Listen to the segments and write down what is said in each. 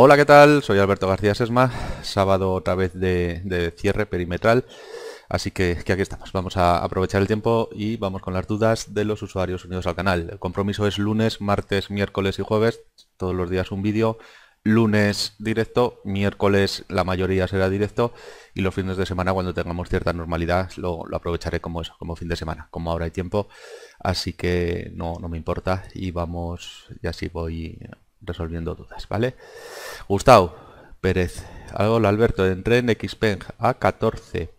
Hola, ¿qué tal? Soy Alberto García Sesma, sábado otra vez de, cierre perimetral, así que, aquí estamos. Vamos a aprovechar el tiempo y vamos con las dudas de los usuarios unidos al canal. El compromiso es lunes, martes, miércoles y jueves, todos los días un vídeo. Lunes directo, miércoles la mayoría será directo y los fines de semana cuando tengamos cierta normalidad lo, aprovecharé como como fin de semana, como ahora hay tiempo, así que no, me importa y vamos, ya así voy resolviendo dudas, ¿vale? Gustavo Pérez, hola Alberto, entré en XPeng a 14.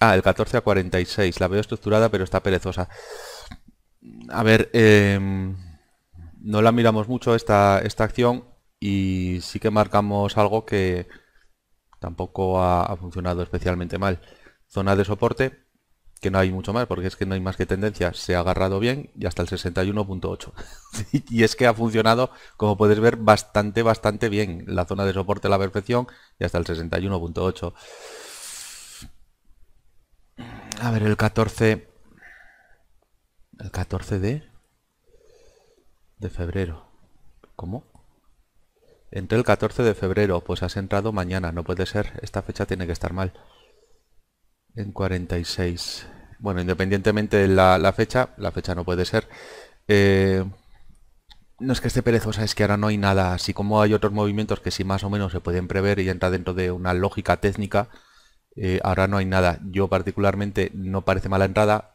Ah, el 14 a 46, la veo estructurada pero está perezosa. A ver, em, no la miramos mucho esta, esta acción y sí que marcamos algo que tampoco ha funcionado especialmente mal. Zona de soporte, que no hay mucho más, porque es que no hay más que tendencia, se ha agarrado bien y hasta el 61.8. y es que ha funcionado, como puedes ver, bastante, bastante bien. La zona de soporte a la perfección y hasta el 61.8. A ver, el 14... El 14 de... De febrero. ¿Cómo? Entre el 14 de febrero, pues has entrado mañana, no puede ser, esta fecha tiene que estar mal en 46. Bueno, independientemente de la, fecha, la fecha no puede ser. Eh, no es que esté perezosa, es que ahora no hay nada. Así como hay otros movimientos que sí más o menos se pueden prever y entra dentro de una lógica técnica, eh, ahora no hay nada. Yo particularmente no parece mala entrada.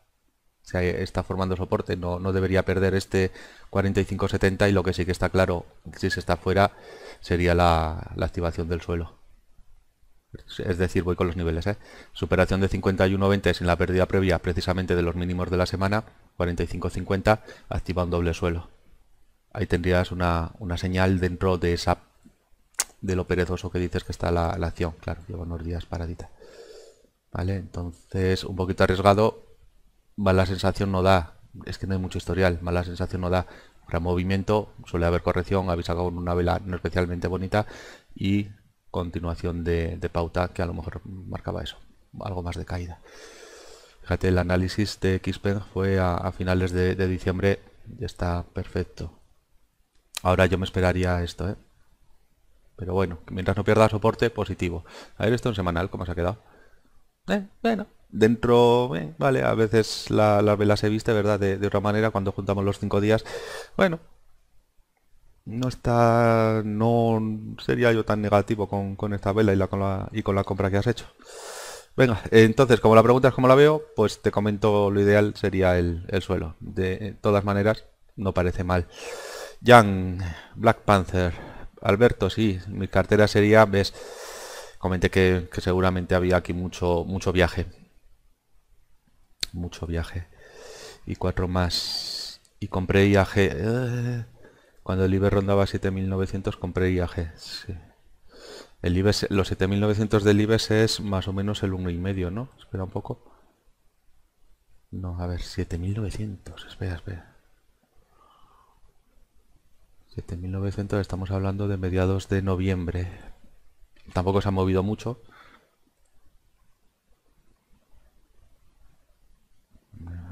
Se está formando soporte, no, no debería perder este 45-70 y lo que sí que está claro, si se está fuera, sería la activación del suelo. Es decir, voy con los niveles. ¿eh? Superación de 51.20 sin la pérdida previa precisamente de los mínimos de la semana. 45.50 activa un doble suelo. Ahí tendrías una, señal dentro de esa de lo perezoso que dices que está la, la acción. Claro, lleva unos días paradita. Vale, entonces un poquito arriesgado. Mala sensación no da. Es que no hay mucho historial. Mala sensación no da. Gran movimiento, suele haber corrección, habéis sacado una vela no especialmente bonita y continuación de, pauta que a lo mejor marcaba eso, algo más de caída. Fíjate, el análisis de Xpeng fue a, finales de, diciembre, ya está perfecto. Ahora yo me esperaría esto, ¿eh? Pero bueno, mientras no pierda soporte, positivo. A ver esto en semanal, ¿cómo se ha quedado? Eh, bueno, dentro, eh, vale, a veces la, las se viste, ¿verdad? de otra manera, cuando juntamos los cinco días. Bueno, no está no sería yo tan negativo con, esta vela y con la, y con la compra que has hecho venga entonces como la pregunta es como la veo pues te comento lo ideal sería el, suelo de todas maneras no parece mal Jan Black Panther Alberto sí mi cartera sería ves comenté que, seguramente había aquí mucho mucho viaje mucho viaje y cuatro más y compré viaje eh, cuando el IBEX rondaba 7.900 compré IAG. El los 7.900 del IBEX es más o menos el 1,5, ¿no? Espera un poco. No, a ver, 7.900. Espera, espera. 7.900 estamos hablando de mediados de noviembre. Tampoco se ha movido mucho.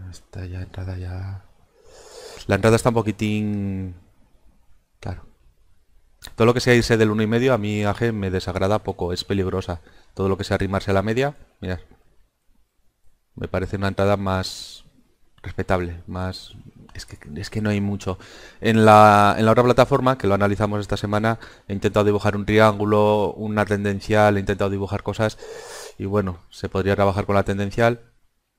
Esta ya entrada ya... La entrada está un poquitín Claro. Todo lo que sea irse del 1,5 a mí AG me desagrada poco, es peligrosa. Todo lo que sea arrimarse a la media, mirad. Me parece una entrada más respetable, más... Es que, es que no hay mucho. En la, en la otra plataforma, que lo analizamos esta semana, he intentado dibujar un triángulo, una tendencial, he intentado dibujar cosas y bueno, se podría trabajar con la tendencial,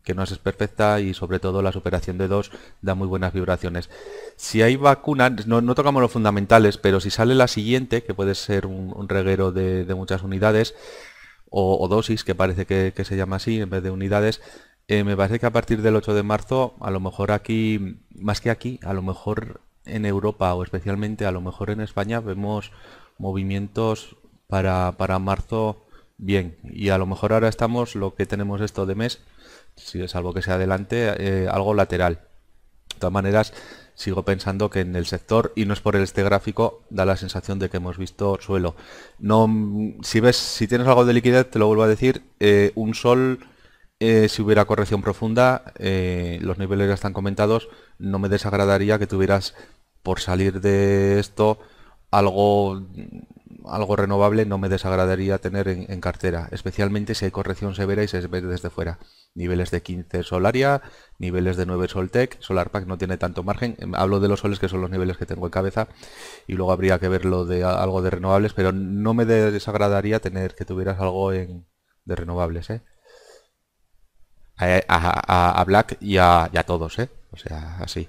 que no es perfecta y sobre todo la superación de dos da muy buenas vibraciones. Si hay vacuna, no, tocamos los fundamentales, pero si sale la siguiente, que puede ser un, reguero de, muchas unidades, o, dosis, que parece que, se llama así en vez de unidades, eh, me parece que a partir del 8 de marzo, a lo mejor aquí, más que aquí, a lo mejor en Europa o especialmente a lo mejor en España vemos movimientos para, para marzo bien. Y a lo mejor ahora estamos, lo que tenemos esto de mes, es algo que sea adelante, eh, algo lateral. De todas maneras, sigo pensando que en el sector, y no es por este gráfico, da la sensación de que hemos visto suelo. No, si ves, si tienes algo de liquidez, te lo vuelvo a decir, eh, un sol, eh, si hubiera corrección profunda, los niveles ya están comentados, no me desagradaría que tuvieras por salir de esto algo algo renovable no me desagradaría tener en, cartera, especialmente si hay corrección severa y se ve desde fuera. Niveles de 15 Solaria, niveles de 9 Soltec, Solarpack no tiene tanto margen, em, hablo de los soles que son los niveles que tengo en cabeza y luego habría que verlo de algo de renovables, pero no me desagradaría tener que tuvieras algo de renovables, ¿eh? a, Black y a, y a todos, ¿eh? O sea, así.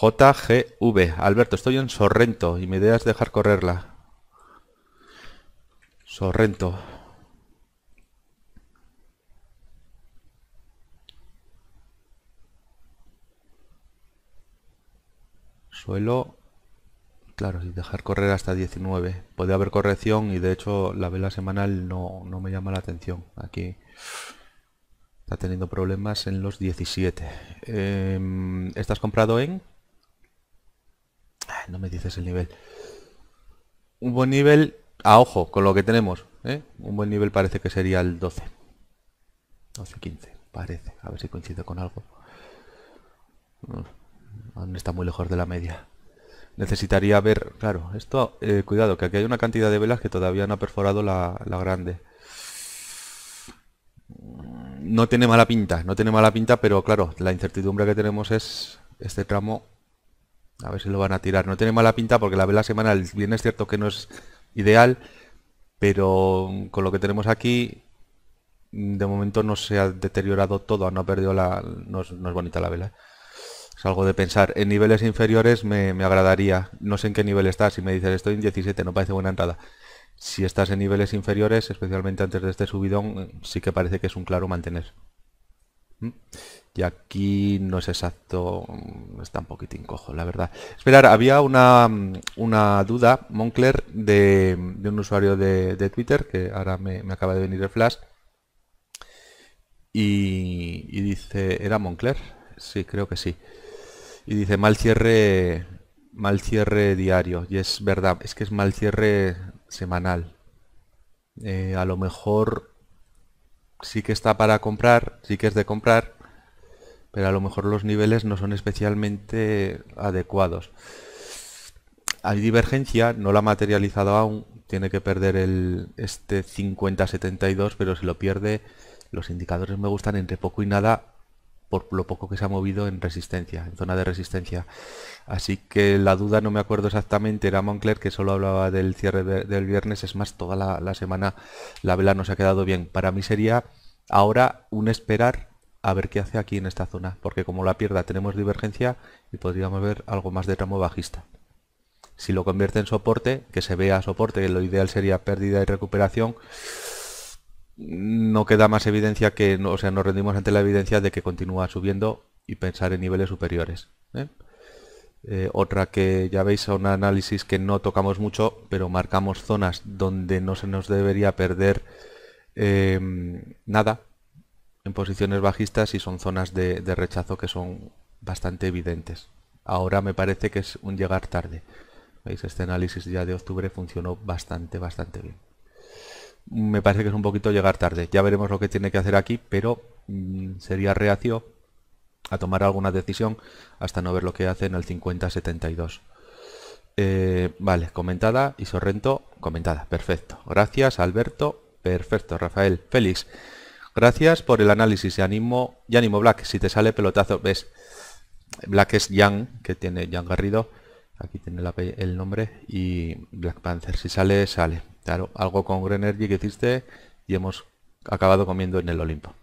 JGV, Alberto, estoy en Sorrento y mi idea es dejar correrla. Sorrento. Suelo, claro, y dejar correr hasta 19. Puede haber corrección y de hecho la vela semanal no, me llama la atención. Aquí está teniendo problemas en los 17. Em, ¿Estás comprado en? no me dices el nivel. Un buen nivel a ah, ojo, con lo que tenemos. ¿eh? Un buen nivel parece que sería el 12. 12, 15, parece. A ver si coincide con algo. Mm, está muy lejos de la media. Necesitaría ver... Claro, esto... Eh, cuidado, que aquí hay una cantidad de velas que todavía no ha perforado la, la grande. Mm, no tiene mala pinta, no tiene mala pinta, pero claro, la incertidumbre que tenemos es este tramo a ver si lo van a tirar. No tiene mala pinta porque la vela semanal, bien es cierto que no es ideal, pero con lo que tenemos aquí, de momento no se ha deteriorado todo, no ha perdido la... no es, bonita la vela. ¿eh? Es algo de pensar. En niveles inferiores me, agradaría. No sé en qué nivel estás. Si me dices estoy en 17, no parece buena entrada. Si estás en niveles inferiores, especialmente antes de este subidón, sí que parece que es un claro mantener. ¿Mm? Y aquí no es exacto, mm, está un poquitín cojo, la verdad. Esperar, había una, mm, duda, Moncler, de, un usuario de, Twitter, que ahora me, me, acaba de venir el flash. Y, dice, ¿era Moncler? Sí, creo que sí. Y dice, mal cierre, mal cierre diario. Y es verdad, es que es mal cierre semanal. Eh, a lo mejor sí que está para comprar, sí que es de comprar, pero a lo mejor los niveles no son especialmente adecuados. Hay divergencia, no la ha materializado aún, tiene que perder el, este 50-72, pero si lo pierde, los indicadores me gustan entre poco y nada por lo poco que se ha movido en resistencia, en zona de resistencia. Así que la duda no me acuerdo exactamente, era Moncler que solo hablaba del cierre del viernes, es más, toda la, la semana la vela no se ha quedado bien. Para mí sería ahora un esperar a ver qué hace aquí en esta zona, porque como la pierda tenemos divergencia y podríamos ver algo más de tramo bajista. Si lo convierte en soporte, que se vea soporte, lo ideal sería pérdida y recuperación, no queda más evidencia que, o sea, nos rendimos ante la evidencia de que continúa subiendo y pensar en niveles superiores. ¿eh? Eh, otra que ya veis un análisis que no tocamos mucho, pero marcamos zonas donde no se nos debería perder eh, nada, en posiciones bajistas y son zonas de, de rechazo que son bastante evidentes. Ahora me parece que es un llegar tarde. ¿Veis? Este análisis ya de octubre funcionó bastante, bastante bien. Me parece que es un poquito llegar tarde. Ya veremos lo que tiene que hacer aquí, pero mm, sería reacio a tomar alguna decisión hasta no ver lo que hace en el 50-72. Eh, vale, comentada y Sorrento, comentada. Perfecto. Gracias, Alberto. Perfecto, Rafael. Félix. Gracias por el análisis y animo y ánimo Black, si te sale pelotazo, ves, Black es Yang, que tiene Yang Garrido, aquí tiene el nombre, y Black Panther, si sale, sale. Claro, algo con Green Energy que hiciste y hemos acabado comiendo en el Olimpo.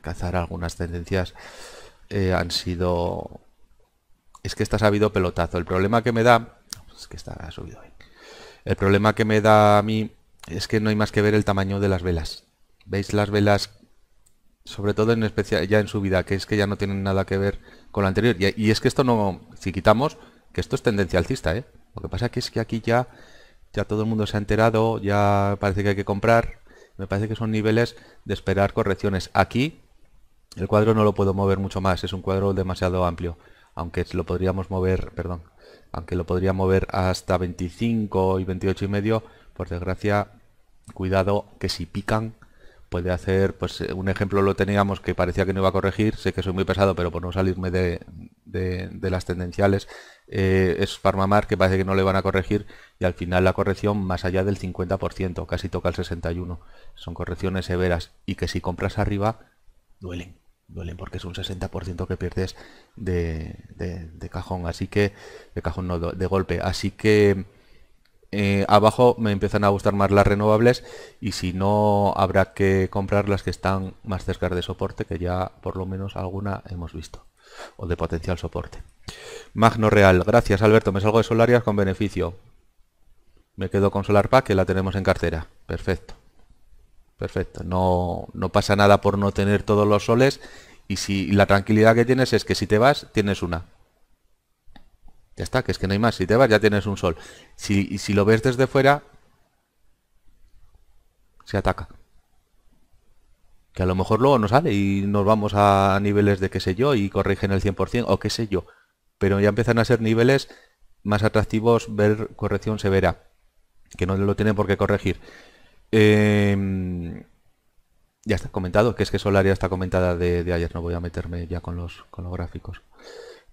Cazar algunas tendencias eh, han sido... Es que está sabido pelotazo. El problema que me da... Es que está subido El problema que me da a mí es que no hay más que ver el tamaño de las velas veis las velas, sobre todo en especial ya en su vida, que es que ya no tienen nada que ver con la anterior. Y, es que esto no, si quitamos, que esto es tendencia alcista, ¿eh? Lo que pasa que es que aquí ya, ya todo el mundo se ha enterado, ya parece que hay que comprar. Me parece que son niveles de esperar correcciones. Aquí el cuadro no lo puedo mover mucho más, es un cuadro demasiado amplio. Aunque lo podríamos mover, perdón, aunque lo podría mover hasta 25 y 28 y medio, por desgracia, cuidado que si pican puede hacer, pues eh, un ejemplo lo teníamos que parecía que no iba a corregir, sé que soy muy pesado, pero por no salirme de, las tendenciales, eh, es Farmamar que parece que no le van a corregir y al final la corrección más allá del 50%, casi toca el 61%. Son correcciones severas y que si compras arriba, duelen, duelen porque es un 60% que pierdes de, de, cajón, así que, de cajón no, de golpe, así que... Eh, abajo me empiezan a gustar más las renovables y si no habrá que comprar las que están más cerca de soporte, que ya por lo menos alguna hemos visto, o de potencial soporte. Magno Real, gracias Alberto, me salgo de Solarias con beneficio. Me quedo con Solar que la tenemos en cartera. Perfecto. Perfecto. No, no pasa nada por no tener todos los soles. Y si la tranquilidad que tienes es que si te vas, tienes una. Ya está, que es que no hay más. Si te vas ya tienes un sol. Si, si lo ves desde fuera, se ataca. Que a lo mejor luego no sale y nos vamos a niveles de qué sé yo y corrigen el 100% o qué sé yo. Pero ya empiezan a ser niveles más atractivos ver corrección severa. Que no lo tienen por qué corregir. Em, ya está comentado, que es que Solaria está comentada de, de, ayer. No voy a meterme ya con los, con los gráficos.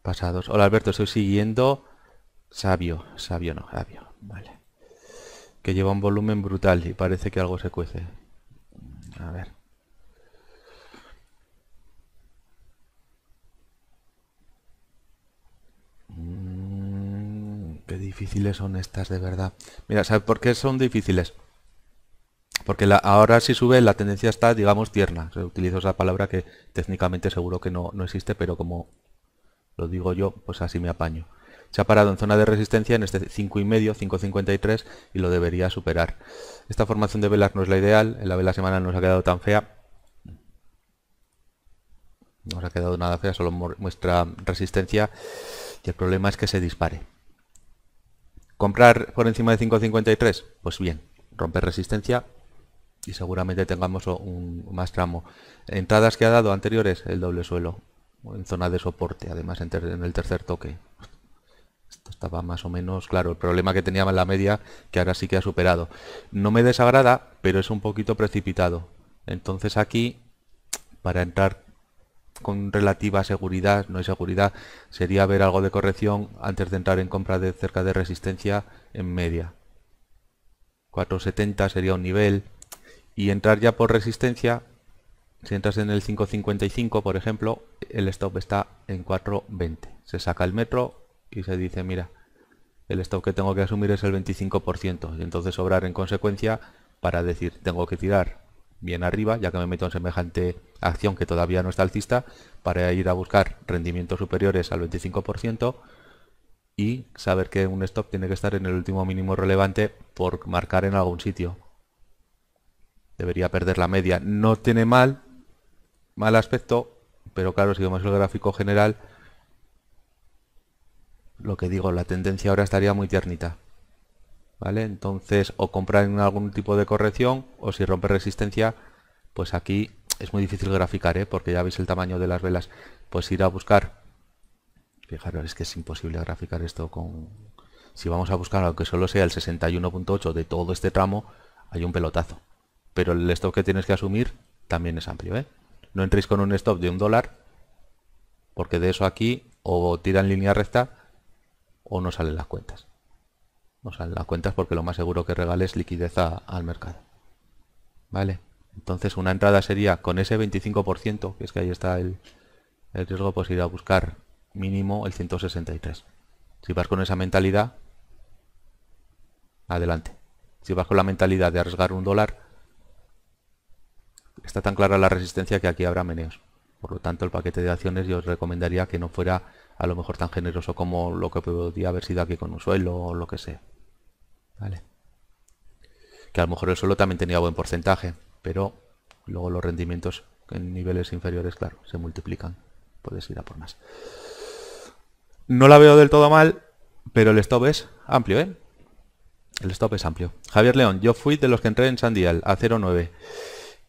Pasados. Hola Alberto, estoy siguiendo Sabio. Sabio no, Sabio. Vale. Que lleva un volumen brutal y parece que algo se cuece. A ver. Mm, qué difíciles son estas de verdad. Mira, ¿sabes por qué son difíciles? Porque la, ahora si sube la tendencia está, digamos, tierna. utilizo esa palabra que técnicamente seguro que no, no existe, pero como lo digo yo, pues así me apaño. Se ha parado en zona de resistencia en este 5,5, 5,53 y lo debería superar. Esta formación de velas no es la ideal, en la vela semanal nos ha quedado tan fea. No nos ha quedado nada fea, solo muestra resistencia y el problema es que se dispare. ¿Comprar por encima de 5,53? Pues bien, romper resistencia y seguramente tengamos un más tramo. Entradas que ha dado anteriores, el doble suelo en zona de soporte, además en, el tercer toque. Esto estaba más o menos claro. El problema que tenía en la media, que ahora sí que ha superado. No me desagrada, pero es un poquito precipitado. Entonces aquí, para entrar con relativa seguridad, no hay seguridad, sería ver algo de corrección antes de entrar en compra de cerca de resistencia en media. 470 sería un nivel. Y entrar ya por resistencia si entras en el 555, por ejemplo, el stop está en 420. Se saca el metro y se dice, mira, el stop que tengo que asumir es el 25%. Y entonces obrar en consecuencia para decir, tengo que tirar bien arriba, ya que me meto en semejante acción que todavía no está alcista, para ir a buscar rendimientos superiores al 25% y saber que un stop tiene que estar en el último mínimo relevante por marcar en algún sitio. Debería perder la media. No tiene mal mal aspecto, pero claro, si vemos el gráfico general, lo que digo, la tendencia ahora estaría muy tiernita. ¿Vale? Entonces, o comprar en algún tipo de corrección, o si rompe resistencia, pues aquí es muy difícil graficar, ¿eh? porque ya veis el tamaño de las velas. Pues ir a buscar, fijaros, es que es imposible graficar esto con... Si vamos a buscar, aunque solo sea el 61.8 de todo este tramo, hay un pelotazo. Pero el stock que tienes que asumir también es amplio, ¿eh? No entréis con un stop de un dólar, porque de eso aquí o tira en línea recta o no salen las cuentas. No salen las cuentas porque lo más seguro que regales es liquidez al mercado. ¿Vale? Entonces una entrada sería con ese 25%, que es que ahí está el, el riesgo, pues ir a buscar mínimo el 163. Si vas con esa mentalidad, adelante. Si vas con la mentalidad de arriesgar un dólar, está tan clara la resistencia que aquí habrá meneos. Por lo tanto, el paquete de acciones yo os recomendaría que no fuera a lo mejor tan generoso como lo que podría haber sido aquí con un suelo o lo que sea. ¿Vale? Que a lo mejor el suelo también tenía buen porcentaje, pero luego los rendimientos en niveles inferiores, claro, se multiplican. Puedes ir a por más. No la veo del todo mal, pero el stop es amplio, ¿eh? El stop es amplio. Javier León, yo fui de los que entré en Sandial a 0,9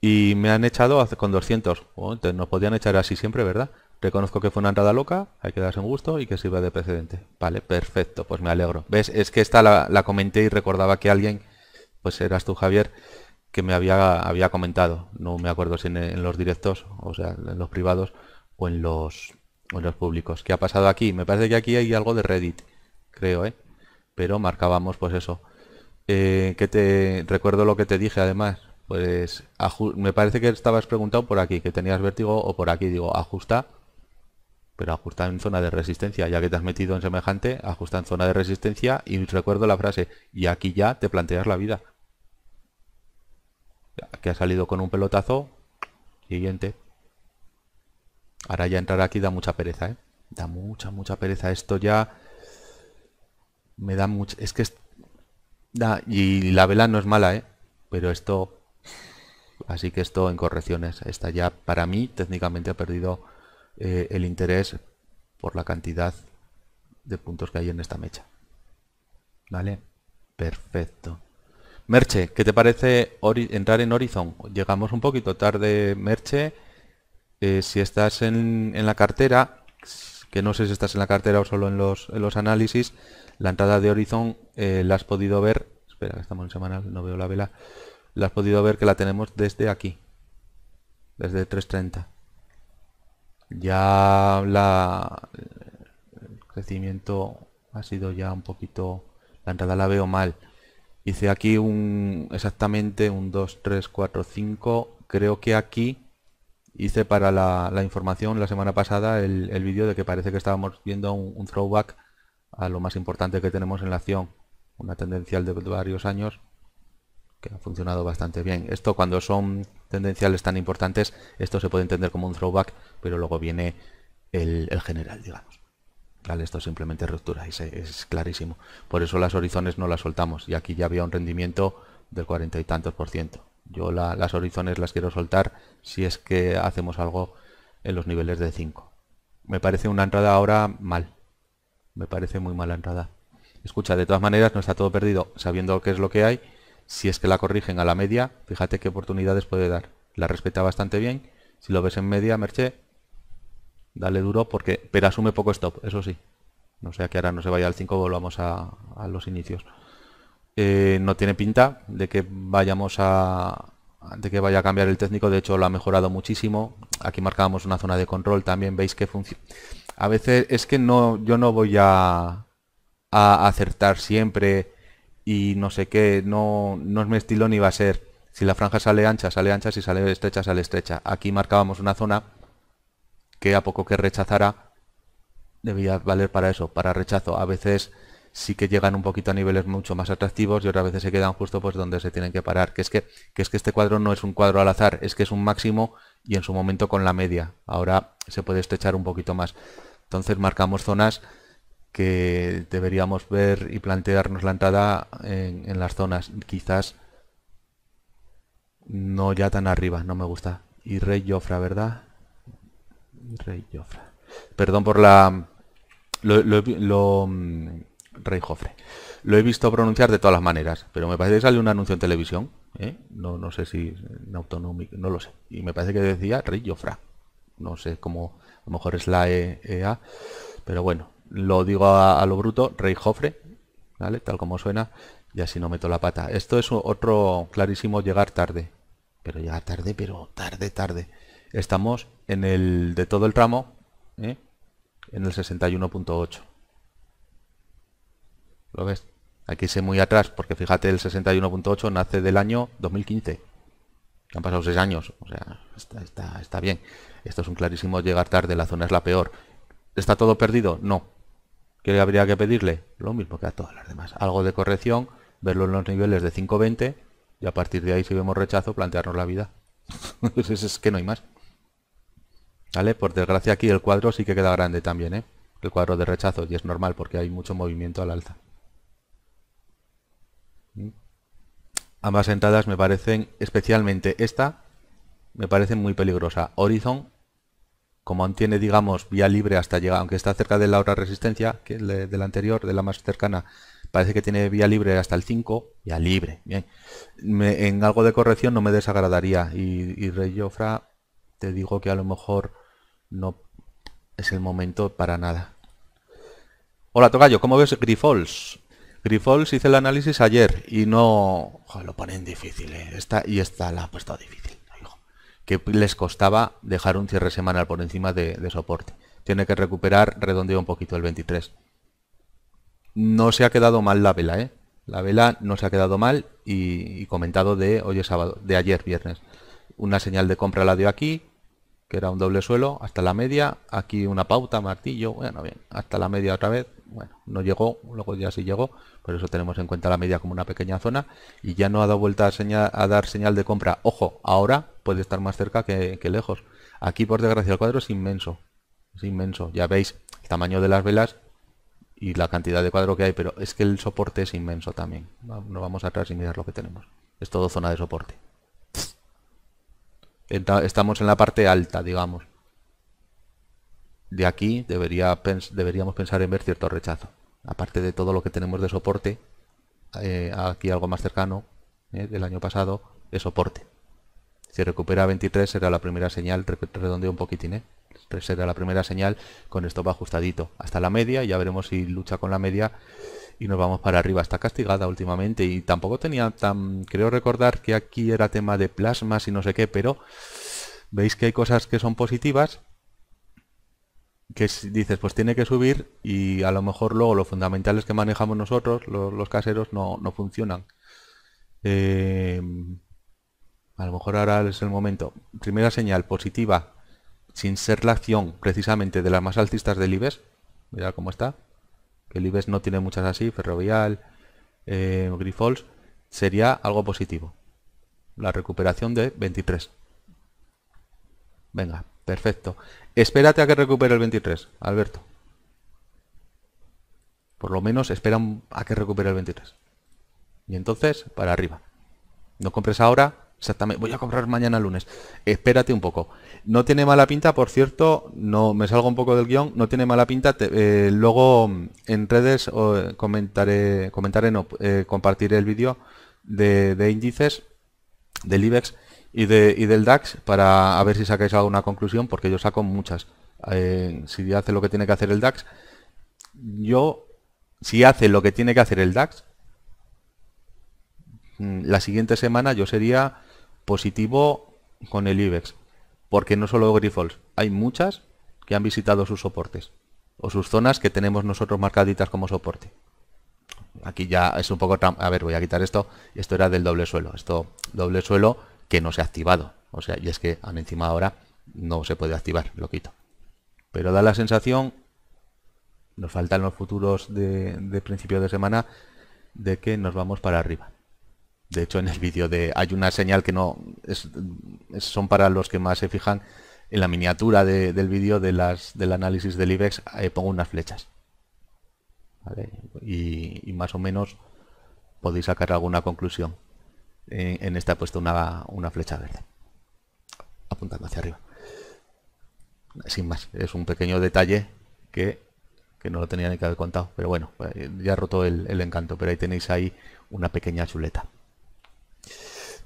y me han echado con 200. No nos podían echar así siempre, ¿verdad? Reconozco que fue una entrada loca, hay que darse un gusto y que sirva de precedente. Vale, perfecto, pues me alegro. ¿Ves? Es que esta la, comenté y recordaba que alguien, pues eras tú Javier, que me había, había comentado. No me acuerdo si en, los directos, o sea, en los privados o en los, o en los públicos. ¿Qué ha pasado aquí? Me parece que aquí hay algo de Reddit, creo, ¿eh? Pero marcábamos pues eso. Eh, que te recuerdo lo que te dije además pues me parece que estabas preguntado por aquí, que tenías vértigo o por aquí, digo, ajusta, pero ajusta en zona de resistencia, ya que te has metido en semejante, ajusta en zona de resistencia y recuerdo la frase, y aquí ya te planteas la vida. Que ha salido con un pelotazo, siguiente. Ahora ya entrar aquí da mucha pereza, ¿eh? Da mucha, mucha pereza. Esto ya me da mucho... Es que... Da... Y la vela no es mala, ¿eh? Pero esto Así que esto en correcciones está ya para mí técnicamente ha perdido eh, el interés por la cantidad de puntos que hay en esta mecha. ¿Vale? Perfecto. Merche, ¿qué te parece entrar en Horizon? Llegamos un poquito tarde, Merche. Eh, si estás en, la cartera, que no sé si estás en la cartera o solo en los, análisis, la entrada de Horizon eh, la has podido ver. Espera, estamos en semanal, no veo la vela la has podido ver que la tenemos desde aquí desde 330 ya la el crecimiento ha sido ya un poquito la entrada la veo mal hice aquí un exactamente un 2 3 4 5 creo que aquí hice para la, información la semana pasada el, vídeo de que parece que estábamos viendo un, un throwback a lo más importante que tenemos en la acción una tendencial de varios años ha funcionado bastante bien. Esto cuando son tendenciales tan importantes, esto se puede entender como un throwback, pero luego viene el, general, digamos. Vale, esto simplemente es ruptura, es, es clarísimo. Por eso las horizontes no las soltamos. Y aquí ya había un rendimiento del cuarenta y tantos por ciento. Yo las horizontes las quiero soltar si es que hacemos algo en los niveles de 5. Me parece una entrada ahora mal. Me parece muy mala entrada. Escucha, de todas maneras no está todo perdido. Sabiendo qué es lo que hay, si es que la corrigen a la media, fíjate qué oportunidades puede dar. La respeta bastante bien. Si lo ves en media, Merche, dale duro porque... Pero asume poco stop, eso sí. No sea que ahora no se vaya al 5, volvamos a, los inicios. Eh, no tiene pinta de que vayamos a, que vaya a cambiar el técnico, de hecho lo ha mejorado muchísimo. Aquí marcábamos una zona de control también, veis que funciona. A veces es que no, yo no voy a acertar siempre y no sé qué, no, no es mi estilo ni va a ser. Si la franja sale ancha, sale ancha, si sale estrecha, sale estrecha. Aquí marcábamos una zona que a poco que rechazara debía valer para eso, para rechazo. A veces sí que llegan un poquito a niveles mucho más atractivos y otras veces se quedan justo pues donde se tienen que parar. Que es que, que es que este cuadro no es un cuadro al azar, es que es un máximo y en su momento con la media. Ahora se puede estrechar un poquito más. Entonces marcamos zonas que deberíamos ver y plantearnos la entrada en, las zonas. Quizás no ya tan arriba, no me gusta. Y Rey Jofra, ¿verdad? Rey Perdón por la... Lo, mm, Rey Jofre. Lo he visto pronunciar de todas las maneras, pero me parece que sale un anuncio en televisión. ¿eh? No, no sé si en autonómico, no lo sé. Y me parece que decía Rey Jofra. No sé cómo, a lo mejor es la EA, e pero bueno lo digo a, lo bruto, rey jofre, ¿vale? Tal como suena, y así no meto la pata. Esto es otro clarísimo llegar tarde. Pero llegar tarde, pero tarde, tarde. Estamos en el de todo el tramo, ¿eh? en el 61.8. ¿Lo ves? Aquí sé muy atrás, porque fíjate, el 61.8 nace del año 2015. Han pasado seis años, o sea, está bien. Esto es un clarísimo llegar tarde, la zona es la peor. ¿Está todo perdido? No, ¿Qué habría que pedirle? Lo mismo que a todas las demás. Algo de corrección, verlo en los niveles de 5.20 y a partir de ahí si vemos rechazo, plantearnos la vida. es que no hay más. ¿Vale? Por desgracia aquí el cuadro sí que queda grande también, ¿eh? El cuadro de rechazo, y es normal porque hay mucho movimiento al alza. ¿Mm? Ambas entradas me parecen, especialmente esta, me parece muy peligrosa. Horizon como tiene, digamos, vía libre hasta llegar, aunque está cerca de la hora resistencia, que es de, la anterior, de la más cercana, parece que tiene vía libre hasta el 5, vía libre, bien. en algo de corrección no me desagradaría. Y, Rey Jofra, te digo que a lo mejor no es el momento para nada. Hola Tocayo, ¿cómo ves Grifols? Grifols hice el análisis ayer y no... Joder, lo ponen difícil, ¿eh? y esta la ha puesto difícil que les costaba dejar un cierre semanal por encima de, soporte. Tiene que recuperar, redondeo un poquito el 23. No se ha quedado mal la vela, ¿eh? La vela no se ha quedado mal y, comentado de hoy sábado, de ayer viernes. Una señal de compra la dio aquí, que era un doble suelo, hasta la media, aquí una pauta, martillo, bueno, bien, hasta la media otra vez, bueno, no llegó, luego ya sí llegó, por eso tenemos en cuenta la media como una pequeña zona y ya no ha dado vuelta a, señal, a dar señal de compra. Ojo, ahora puede estar más cerca que, lejos. Aquí por desgracia el cuadro es inmenso, es inmenso. Ya veis el tamaño de las velas y la cantidad de cuadro que hay, pero es que el soporte es inmenso también. No vamos atrás y mirar lo que tenemos. Es todo zona de soporte. Estamos en la parte alta, digamos de aquí deberíamos pensar en ver cierto rechazo. Aparte de todo lo que tenemos de soporte, eh, aquí algo más cercano eh, del año pasado, de soporte. Si recupera 23 será la primera señal, redondeo un poquitín, ¿eh? será la primera señal, con esto va ajustadito hasta la media, ya veremos si lucha con la media y nos vamos para arriba. Está castigada últimamente y tampoco tenía tan... Creo recordar que aquí era tema de plasmas y no sé qué, pero veis que hay cosas que son positivas que dices, pues tiene que subir y a lo mejor luego los fundamentales que manejamos nosotros, los, caseros, no, funcionan. Em, a lo mejor ahora es el momento. Primera señal positiva, sin ser la acción precisamente de las más altistas del IBEX. mira cómo está. Que el IBEX no tiene muchas así, Ferrovial, eh, em, Grifols. Sería algo positivo. La recuperación de 23. Venga, perfecto. Espérate a que recupere el 23, Alberto. Por lo menos esperan a que recupere el 23. Y entonces, para arriba. No compres ahora, exactamente. Voy a comprar mañana lunes. Espérate un poco. No tiene mala pinta, por cierto, no me salgo un poco del guión, no tiene mala pinta. Eh, luego mm, en redes eh, comentaré, comentaré no, eh, compartiré el vídeo de, de índices del IBEX y, del DAX para a ver si sacáis alguna conclusión, porque yo saco muchas. Eh, si hace lo que tiene que hacer el DAX, yo, si hace lo que tiene que hacer el DAX, mm, la siguiente semana yo sería positivo con el IBEX, porque no solo Grifols, hay muchas que han visitado sus soportes o sus zonas que tenemos nosotros marcaditas como soporte. Aquí ya es un poco... A ver, voy a quitar esto. Esto era del doble suelo. Esto, doble suelo, que no se ha activado. O sea, y es que encima ahora no se puede activar, lo quito. Pero da la sensación, nos faltan los futuros de, principio de semana, de que nos vamos para arriba. De hecho, en el vídeo de hay una señal que no es, son para los que más se fijan en la miniatura del vídeo de las del análisis del IBEX eh, pongo unas flechas. y más o menos podéis sacar alguna conclusión en, esta he puesto una, una flecha verde, apuntando hacia arriba. Sin más, es un pequeño detalle que que no lo tenía ni que haber contado, pero bueno, pues, ya ha roto el, el, encanto, pero ahí tenéis ahí una pequeña chuleta.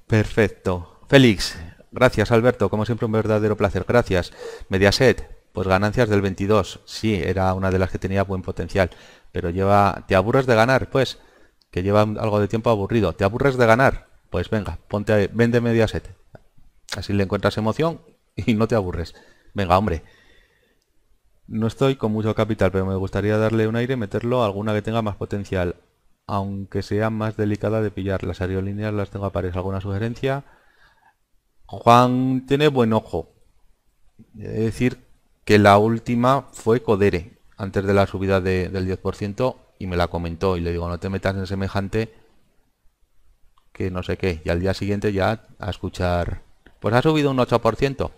Perfecto. Félix, gracias Alberto, como siempre un verdadero placer, gracias. Mediaset, pues ganancias del 22, sí, era una de las que tenía buen potencial, pero lleva, te aburres de ganar, pues, que lleva algo de tiempo aburrido, te aburres de ganar, pues venga, ponte a, vende Mediaset. Así le encuentras emoción y no te aburres. Venga, hombre. No estoy con mucho capital, pero me gustaría darle un aire y meterlo a alguna que tenga más potencial. Aunque sea más delicada de pillar. Las aerolíneas las tengo a pares. ¿Alguna sugerencia? Juan tiene buen ojo. Es decir, que la última fue Codere, antes de la subida del 10%, y me la comentó. Y le digo, no te metas en semejante no sé qué. Y al día siguiente ya a escuchar... Pues ha subido un 8%.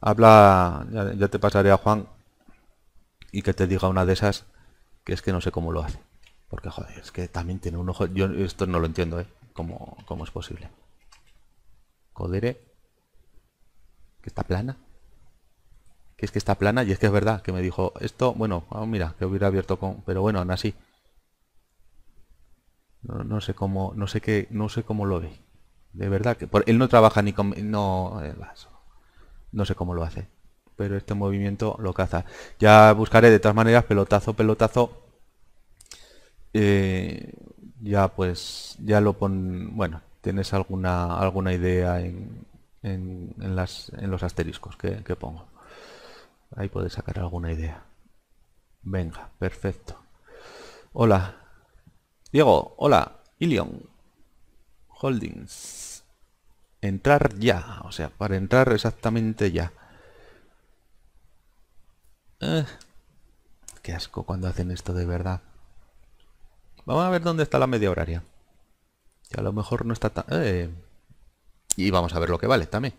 Habla, ya, te pasaré a Juan y que te diga una de esas que es que no sé cómo lo hace. Porque joder, es que también tiene un ojo. Yo esto no lo entiendo, ¿eh? ¿Cómo, es posible? Codere. Que está plana. Que es que está plana y es que es verdad que me dijo esto. Bueno, ah, mira, que hubiera abierto con. Pero bueno, aún así. No, sé cómo, no sé qué, no sé cómo lo ve. De verdad que por, él no trabaja ni con, no, eh, no sé cómo lo hace. Pero este movimiento lo caza. Ya buscaré de todas maneras pelotazo, pelotazo. Eh, ya pues, ya lo pon, bueno, tienes alguna alguna idea en, en, las, en los asteriscos que, que pongo. Ahí puedes sacar alguna idea. Venga, perfecto. Hola, Diego, hola, Ilion Holdings. Entrar ya, o sea, para entrar exactamente ya. Eh, qué asco cuando hacen esto de verdad. Vamos a ver dónde está la media horaria. Que a lo mejor no está tan... Eh, y vamos a ver lo que vale también.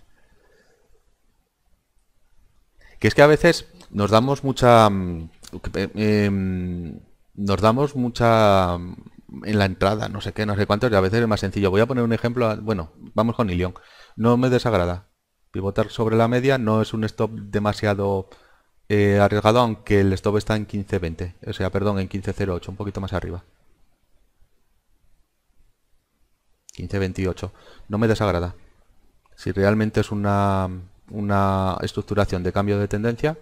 Que es que a veces nos damos mucha... Mm, eh, nos damos mucha mm, en la entrada, no sé qué, no sé cuántos, y a veces es más sencillo. Voy a poner un ejemplo, bueno, vamos con Ilion. No me desagrada. Pivotar sobre la media no es un stop demasiado eh, arriesgado, aunque el stop está en 15.20, o sea, perdón, en 15.08, un poquito más arriba. 15.28. No me desagrada. Si realmente es una, una estructuración de cambio de tendencia,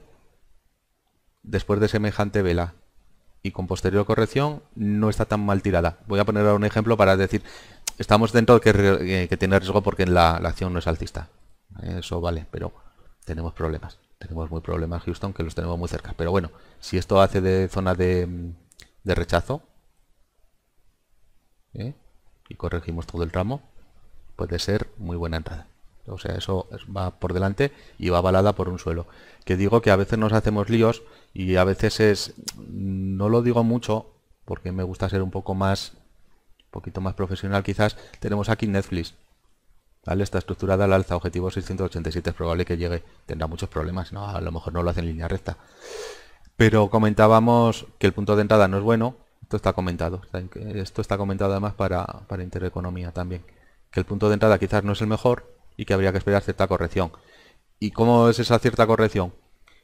después de semejante vela y con posterior corrección no está tan mal tirada. Voy a poner un ejemplo para decir, estamos dentro de eh, que, tiene riesgo porque la, la acción no es alcista. Eso vale, pero tenemos problemas. Tenemos muy problemas Houston que los tenemos muy cerca. Pero bueno, si esto hace de zona de, de rechazo ¿eh? y corregimos todo el tramo, puede ser muy buena entrada. O sea, eso va por delante y va avalada por un suelo. Que digo que a veces nos hacemos líos y a veces es, no lo digo mucho, porque me gusta ser un poco más, poquito más profesional quizás, tenemos aquí Netflix. ¿Vale? Está estructurada al alza, objetivo 687, es probable que llegue, tendrá muchos problemas, ¿no? a lo mejor no lo hace en línea recta. Pero comentábamos que el punto de entrada no es bueno, esto está comentado, esto está comentado además para, para Intereconomía también, que el punto de entrada quizás no es el mejor y que habría que esperar cierta corrección. ¿Y cómo es esa cierta corrección?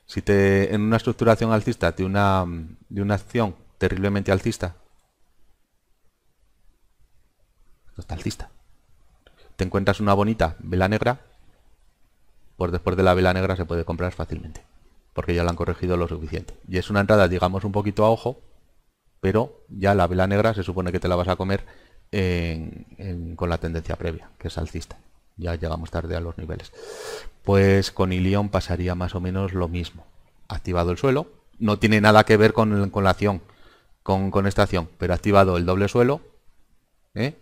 Si te, en una estructuración alcista de una, de una acción terriblemente alcista, no está alcista, te encuentras una bonita vela negra, pues después de la vela negra se puede comprar fácilmente, porque ya la han corregido lo suficiente. Y es una entrada, digamos, un poquito a ojo, pero ya la vela negra se supone que te la vas a comer con la tendencia previa, que es alcista ya llegamos tarde a los niveles. Pues con Ilion pasaría más o menos lo mismo. Activado el suelo, no tiene nada que ver con, la acción, con, con, esta acción, pero activado el doble suelo, ¿eh?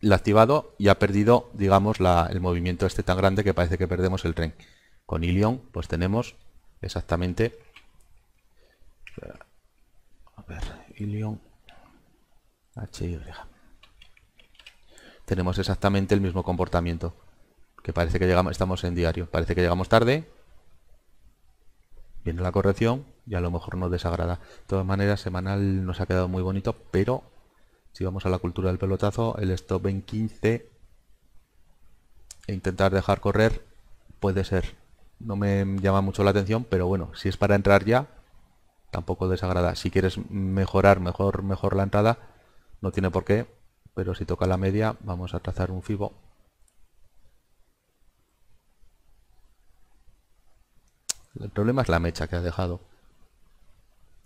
la ha activado y ha perdido, digamos, el movimiento este tan grande que parece que perdemos el tren. Con Ilion, pues tenemos exactamente... A ver, Ilion... y tenemos exactamente el mismo comportamiento. Que parece que llegamos, estamos en diario. Parece que llegamos tarde. Viene la corrección y a lo mejor nos desagrada. De todas maneras, semanal nos ha quedado muy bonito, pero si vamos a la cultura del pelotazo, el stop en 15 e intentar dejar correr puede ser. No me llama mucho la atención, pero bueno, si es para entrar ya, tampoco desagrada. Si quieres mejorar mejor, mejor la entrada, no tiene por qué, pero si toca la media vamos a trazar un fibo el problema es la mecha que ha dejado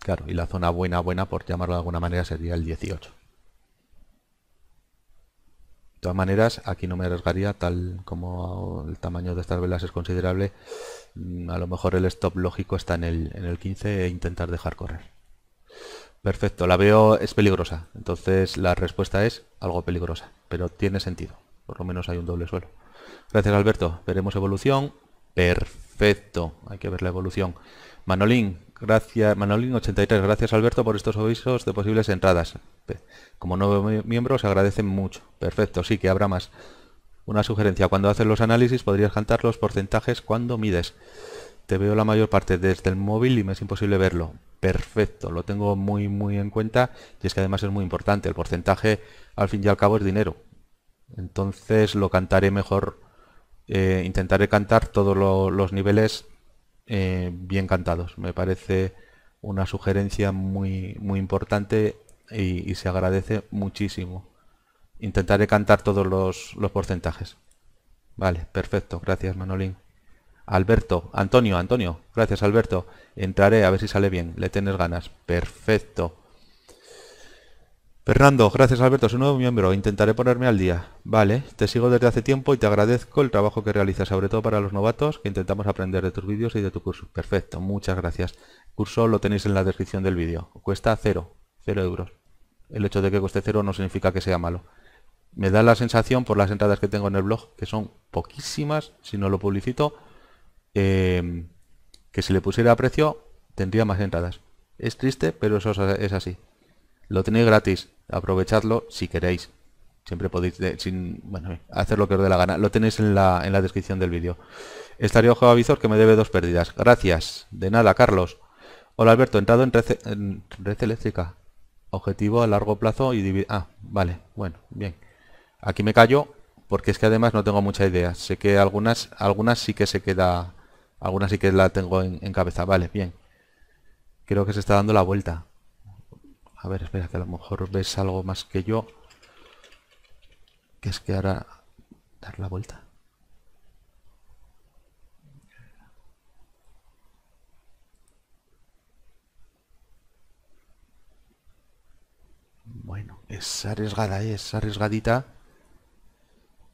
claro, y la zona buena buena por llamarlo de alguna manera sería el 18 de todas maneras, aquí no me arriesgaría, tal como el tamaño de estas velas es considerable, mm, a lo mejor el stop lógico está en el, en 15 e intentar dejar correr. Perfecto, la veo, es peligrosa. Entonces la respuesta es algo peligrosa, pero tiene sentido. Por lo menos hay un doble suelo. Gracias Alberto, veremos evolución. Perfecto, hay que ver la evolución. Manolín, gracias, Manolín83, gracias Alberto por estos avisos de posibles entradas. Como nuevo miembro se agradecen mucho. Perfecto, sí que habrá más. Una sugerencia, cuando haces los análisis podrías cantar los porcentajes cuando mides. Te veo la mayor parte desde el móvil y me es imposible verlo. Perfecto, lo tengo muy, muy en cuenta y es que además es muy importante. El porcentaje, al fin y al cabo, es dinero. Entonces lo cantaré mejor, eh, intentaré cantar todos los niveles eh, bien cantados. Me parece una sugerencia muy, muy importante y, se agradece muchísimo. Intentaré cantar todos los, los porcentajes. Vale, perfecto. Gracias, Manolín. Alberto, Antonio, Antonio, gracias Alberto. Entraré a ver si sale bien, le tienes ganas. Perfecto. Fernando, gracias Alberto, soy nuevo miembro, intentaré ponerme al día. Vale, te sigo desde hace tiempo y te agradezco el trabajo que realizas, sobre todo para los novatos, que intentamos aprender de tus vídeos y de tu curso. Perfecto, muchas gracias. curso lo tenéis en la descripción del vídeo. Cuesta cero, cero euros. El hecho de que cueste cero no significa que sea malo. Me da la sensación, por las entradas que tengo en el blog, que son poquísimas, si no lo publicito, Em, que si le pusiera precio tendría más entradas. Es triste, pero eso es así. Lo tenéis gratis, aprovechadlo si queréis. Siempre podéis hacer lo que os dé la gana. Lo tenéis en la, en la descripción del vídeo. Estaría ojo avisor que me debe dos pérdidas. Gracias. De nada, Carlos. Hola Alberto, entrado en, red eléctrica. Objetivo a largo plazo y dividir... Ah, vale. Bueno, bien. Aquí me callo porque es que además no tengo mucha idea. Sé que algunas, algunas sí que se queda Alguna sí que la tengo en, cabeza. Vale, bien. Creo que se está dando la vuelta. A ver, espera, que a lo mejor ves algo más que yo. Que es que ahora... Dar la vuelta. Bueno, es arriesgada, ¿eh? es arriesgadita.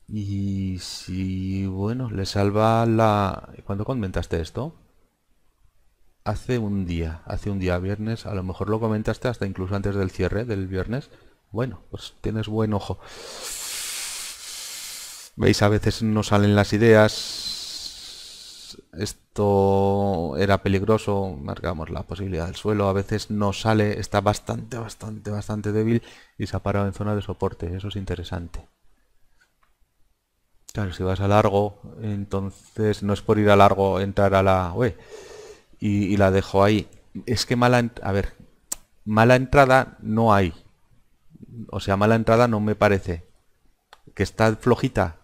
Y si, bueno, le salva la... cuando comentaste esto? Hace un día, hace un día, viernes, a lo mejor lo comentaste hasta incluso antes del cierre del viernes. Bueno, pues tienes buen ojo. Veis, a veces no salen las ideas. Esto era peligroso, marcamos la posibilidad del suelo. A veces no sale, está bastante, bastante, bastante débil y se ha parado en zona de soporte. Eso es interesante. Claro, si vas a largo, entonces no es por ir a largo entrar a la web y, y la dejo ahí. Es que mala, a ver, mala entrada no hay. O sea, mala entrada no me parece. Que está flojita,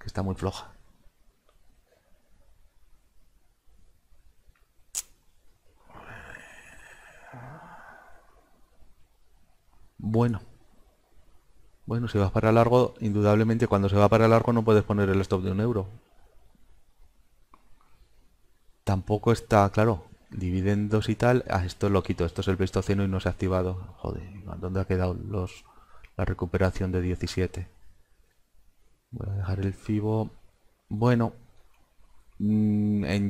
que está muy floja. Bueno. Bueno, si vas para largo, indudablemente cuando se va para largo no puedes poner el stop de un euro. Tampoco está, claro, dividendos y tal. Ah, esto lo quito, esto es el pistoceno y no se ha activado. Joder, ¿dónde ha quedado los, la recuperación de 17? Voy a dejar el FIBO. Bueno, mm,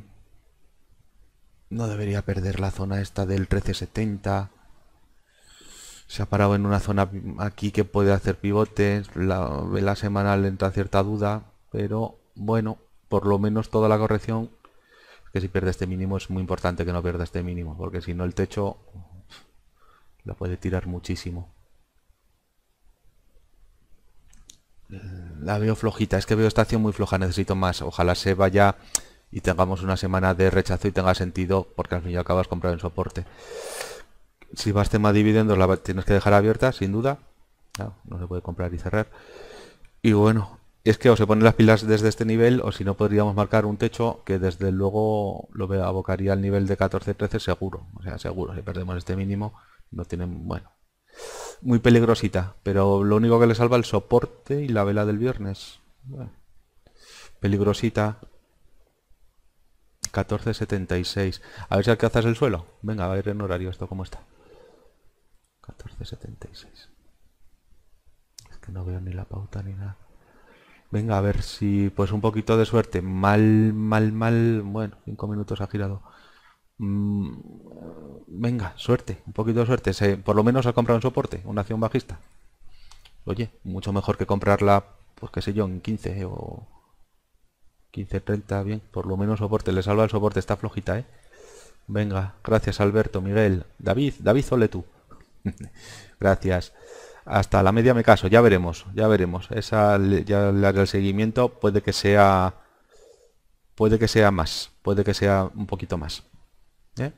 no debería perder la zona esta del 1370 se ha parado en una zona aquí que puede hacer pivotes, la vela semanal entra cierta duda, pero bueno, por lo menos toda la corrección, que si pierde este mínimo es muy importante que no pierda este mínimo, porque si no el techo la puede tirar muchísimo. La veo flojita, es que veo estación muy floja, necesito más, ojalá se vaya y tengamos una semana de rechazo y tenga sentido, porque al fin y al cabo has comprado en soporte. Si vas tema dividendos la tienes que dejar abierta, sin duda. No, se puede comprar y cerrar. Y bueno, es que o se ponen las pilas desde este nivel o si no podríamos marcar un techo que desde luego lo abocaría al nivel de 14-13 seguro. O sea, seguro, si perdemos este mínimo, no tienen, bueno, muy peligrosita. Pero lo único que le salva el soporte y la vela del viernes. peligrosita peligrosita. 76 A ver si alcanzas el suelo. Venga, a ver en horario esto como está. 14.76. Es que no veo ni la pauta ni nada. Venga, a ver si, pues un poquito de suerte. Mal, mal, mal. Bueno, cinco minutos ha girado. Mm, venga, suerte, un poquito de suerte. por lo menos ha comprado un soporte, una acción bajista. Oye, mucho mejor que comprarla, pues qué sé yo, en 15 ¿eh? o 15.30, bien. Por lo menos soporte, le salva el soporte, está flojita, ¿eh? Venga, gracias Alberto, Miguel, David, David, ole tú. Gracias. Hasta la media me caso, ya veremos, ya veremos. Esa ya la del seguimiento puede que sea puede que sea más, puede que sea un poquito más. ¿eh?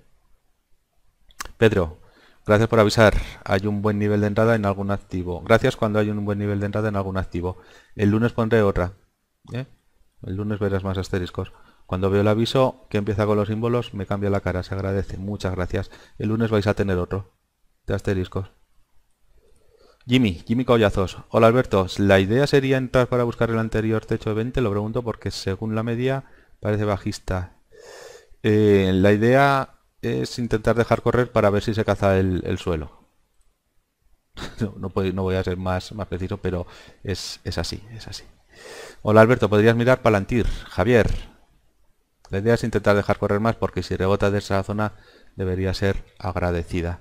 Pedro, gracias por avisar. Hay un buen nivel de entrada en algún activo. Gracias cuando hay un buen nivel de entrada en algún activo. El lunes pondré otra. ¿eh? El lunes verás más asteriscos. Cuando veo el aviso que empieza con los símbolos, me cambia la cara, se agradece. Muchas gracias. El lunes vais a tener otro de asteriscos. Jimmy, Jimmy Collazos. Hola Alberto, ¿la idea sería entrar para buscar el anterior techo de 20? Lo pregunto porque según la media parece bajista. Eh, la idea es intentar dejar correr para ver si se caza el, suelo. No, voy a ser más, preciso, pero es, es, así, es así. Hola Alberto, ¿podrías mirar Palantir? Javier. La idea es intentar dejar correr más porque si rebota de esa zona debería ser agradecida.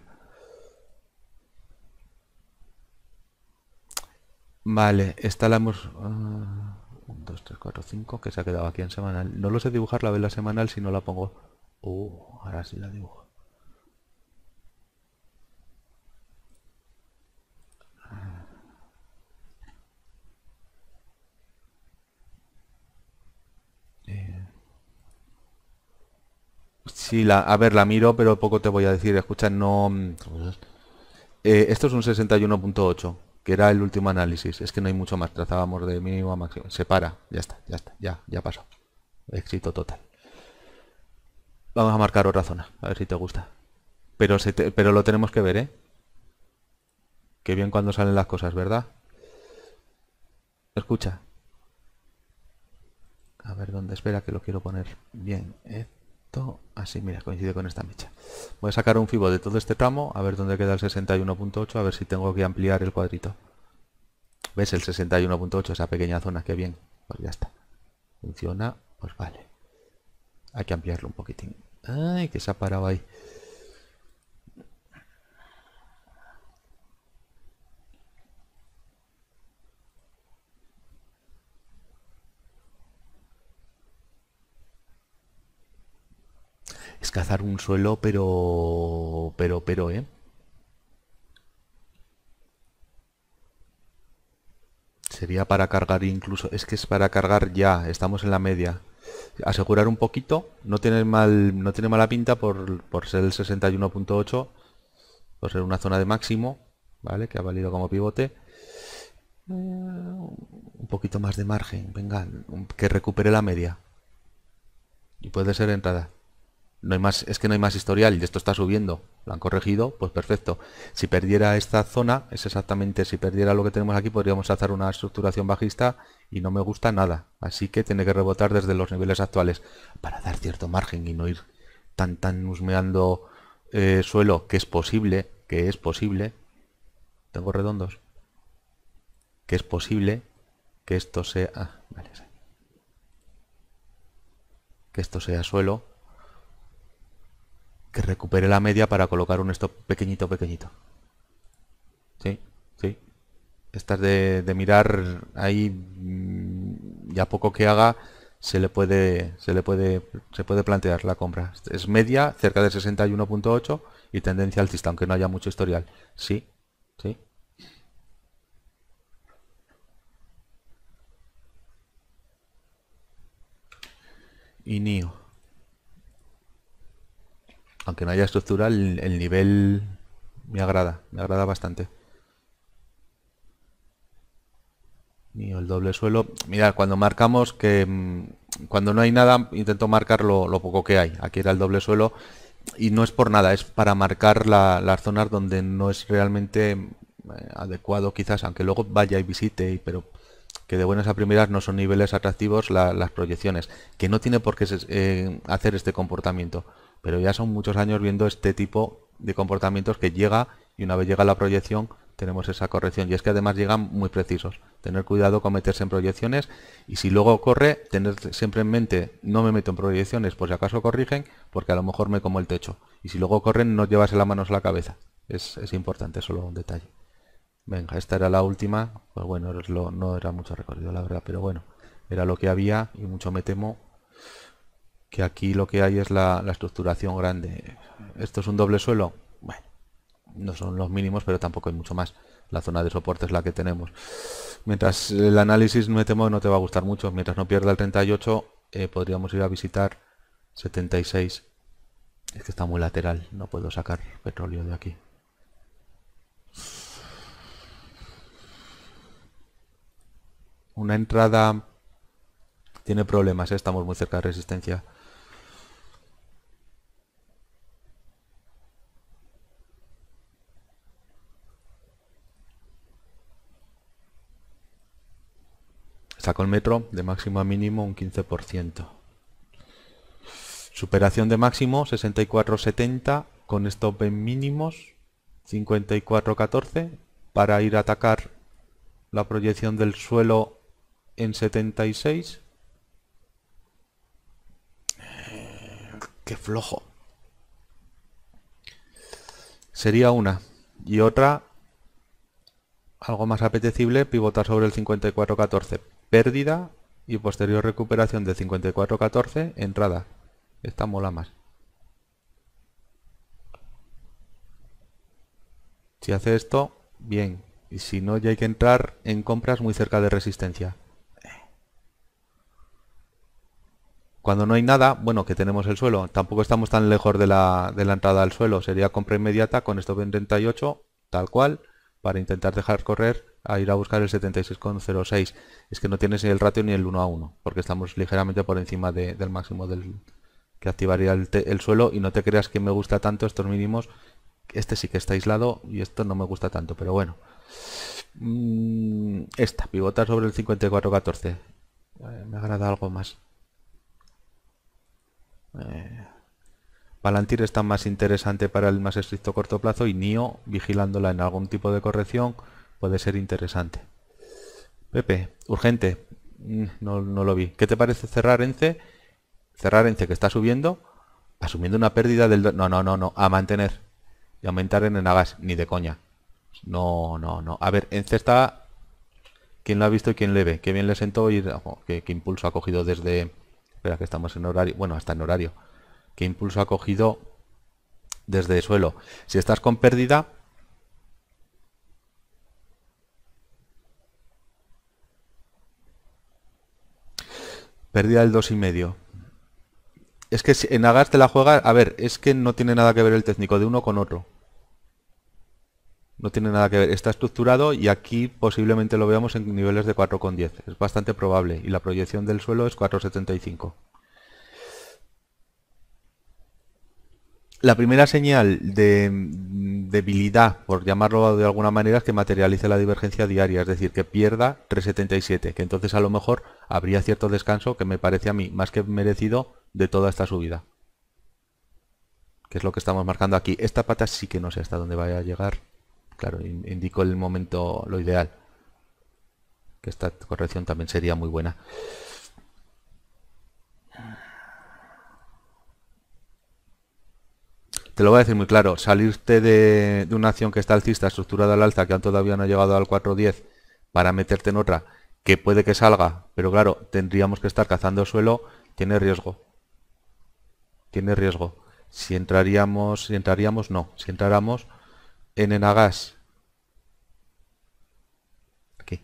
Vale, esta la hemos... 1, 2, 3, 4, 5, que se ha quedado aquí en semanal. No lo sé dibujar la vela semanal si no la pongo... Uh, ahora sí la dibujo. Sí, la, a ver, la miro, pero poco te voy a decir. Escucha, no... Mm, eh, esto es un 61.8 que era el último análisis. Es que no hay mucho más, trazábamos de mínimo a máximo. Se para, ya está, ya está, ya, ya pasó. Éxito total. Vamos a marcar otra zona, a ver si te gusta. Pero, pero lo tenemos que ver, ¿eh? Qué bien cuando salen las cosas, ¿verdad? Escucha. A ver dónde espera que lo quiero poner. Bien, eh, así, mira, coincide con esta mecha. Voy a sacar un fibo de todo este tramo, a ver dónde queda el 61.8, a ver si tengo que ampliar el cuadrito. ¿Ves el 61.8, esa pequeña zona? qué bien. Pues ya está. Funciona, pues vale. Hay que ampliarlo un poquitín. Ay, que se ha parado ahí. cazar un suelo, pero... pero, pero, ¿eh? Sería para cargar incluso... Es que es para cargar ya, estamos en la media. Asegurar un poquito, no tiene, mal, no tiene mala pinta por, por ser el 61.8, por ser una zona de máximo, ¿vale? Que ha valido como pivote. Eh, un poquito más de margen, venga, que recupere la media. Y puede ser entrada no hay más, es que no hay más historial y esto está subiendo, lo han corregido, pues perfecto. Si perdiera esta zona, es exactamente, si perdiera lo que tenemos aquí, podríamos hacer una estructuración bajista y no me gusta nada. Así que tiene que rebotar desde los niveles actuales para dar cierto margen y no ir tan tan husmeando eh, suelo, que es posible, que es posible. Tengo redondos. Que es posible que esto sea... Ah, que esto sea suelo que recupere la media para colocar un stop pequeñito, pequeñito. Sí, sí. Estas de, de mirar ahí mm, ya poco que haga se le puede se le puede se puede plantear la compra es media cerca de 61.8 y tendencia alcista aunque no haya mucho historial sí sí y NIO aunque no haya estructura, el, nivel me agrada, me agrada bastante. Y el doble suelo. Mirad, cuando marcamos que mm, cuando no hay nada, intento marcar lo, poco que hay. Aquí era el doble suelo. Y no es por nada, es para marcar la, las zonas donde no es realmente eh, adecuado quizás, aunque luego vaya y visite, pero que de buenas a primeras no son niveles atractivos las proyecciones, que no tiene por qué eh, hacer este comportamiento. Pero ya son muchos años viendo este tipo de comportamientos que llega y una vez llega la proyección tenemos esa corrección. Y es que además llegan muy precisos. Tener cuidado con meterse en proyecciones y si luego corre, tener siempre en mente, no me meto en proyecciones por si acaso corrigen, porque a lo mejor me como el techo. Y si luego corren, no llevase la manos a la cabeza. Es, es importante, solo un detalle. Venga, esta era la última. Pues bueno, no era mucho recorrido, la verdad, pero bueno, era lo que había y mucho me temo que aquí lo que hay es la, estructuración grande. ¿Esto es un doble suelo? Bueno, no son los mínimos, pero tampoco hay mucho más. La zona de soporte es la que tenemos. Mientras el análisis, me temo, no te va a gustar mucho. Mientras no pierda el 38, eh, podríamos ir a visitar 76. Es que está muy lateral, no puedo sacar petróleo de aquí. Una entrada tiene problemas, ¿eh? estamos muy cerca de resistencia. Saco el metro de máximo a mínimo un 15%. Superación de máximo 64 70 con stop en mínimos 14 para ir a atacar la proyección del suelo en 76. Qué flojo. Sería una. Y otra, algo más apetecible, pivotar sobre el 54 14 pérdida y posterior recuperación de 54-14, entrada. Esta mola más. Si hace esto, bien. Y si no, ya hay que entrar en compras muy cerca de resistencia. Cuando no hay nada, bueno, que tenemos el suelo. Tampoco estamos tan lejos de la, de la entrada al suelo. Sería compra inmediata con esto 28, tal cual para intentar dejar correr a ir a buscar el 76,06. Es que no tienes el ratio ni el 1 a 1, porque estamos ligeramente por encima del máximo del que activaría el, suelo y no te creas que me gusta tanto estos mínimos. Este sí que está aislado y esto no me gusta tanto, pero bueno. Mm, esta, pivota sobre el 54,14. Eh, me agrada algo más. Eh, Palantir está más interesante para el más estricto corto plazo y NIO, vigilándola en algún tipo de corrección, puede ser interesante. Pepe, urgente. Mm, no, lo vi. ¿Qué te parece cerrar ENCE? Cerrar en ENCE que está subiendo, asumiendo una pérdida del... No, no, no, no, a mantener. Y aumentar en Enagas, ni de coña. No, no, no. A ver, en ENCE está... ¿Quién lo ha visto y quién le ve? Qué bien le sentó y... qué impulso ha cogido desde... Espera, que estamos en horario... Bueno, hasta en horario qué impulso ha cogido desde el suelo. Si estás con pérdida, pérdida del 2,5. Es que si en Agas la juega, a ver, es que no tiene nada que ver el técnico de uno con otro. No tiene nada que ver, está estructurado y aquí posiblemente lo veamos en niveles de 4,10. Es bastante probable y la proyección del suelo es 4,75. La primera señal de debilidad, por llamarlo de alguna manera, es que materialice la divergencia diaria, es decir, que pierda 377, que entonces a lo mejor habría cierto descanso que me parece a mí más que merecido de toda esta subida. Que es lo que estamos marcando aquí. Esta pata sí que no sé hasta dónde vaya a llegar. Claro, indico el momento, lo ideal. Que esta corrección también sería muy buena. te lo voy a decir muy claro, salirte de, de una acción que está alcista, estructurada al alza, que aún todavía no ha llegado al 4.10, para meterte en otra, que puede que salga, pero claro, tendríamos que estar cazando el suelo, tiene riesgo. Tiene riesgo. Si entraríamos, si entraríamos, no. Si entráramos en Enagas, aquí,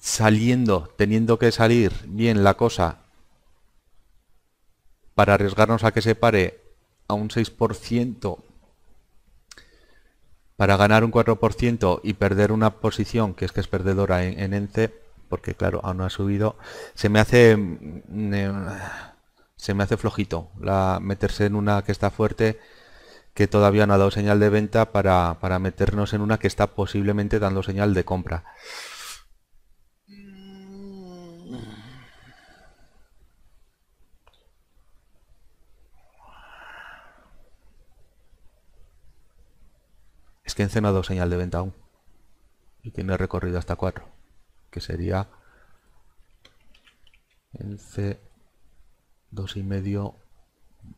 saliendo, teniendo que salir bien la cosa para arriesgarnos a que se pare a un 6%, para ganar un 4% y perder una posición, que es que es perdedora en, ENCE, porque claro, aún no ha subido, se me hace... Mm, eh, se me hace flojito la meterse en una que está fuerte que todavía no ha dado señal de venta para, para meternos en una que está posiblemente dando señal de compra. en señal de venta aún. Y tiene recorrido hasta 4. Que sería en C dos y medio.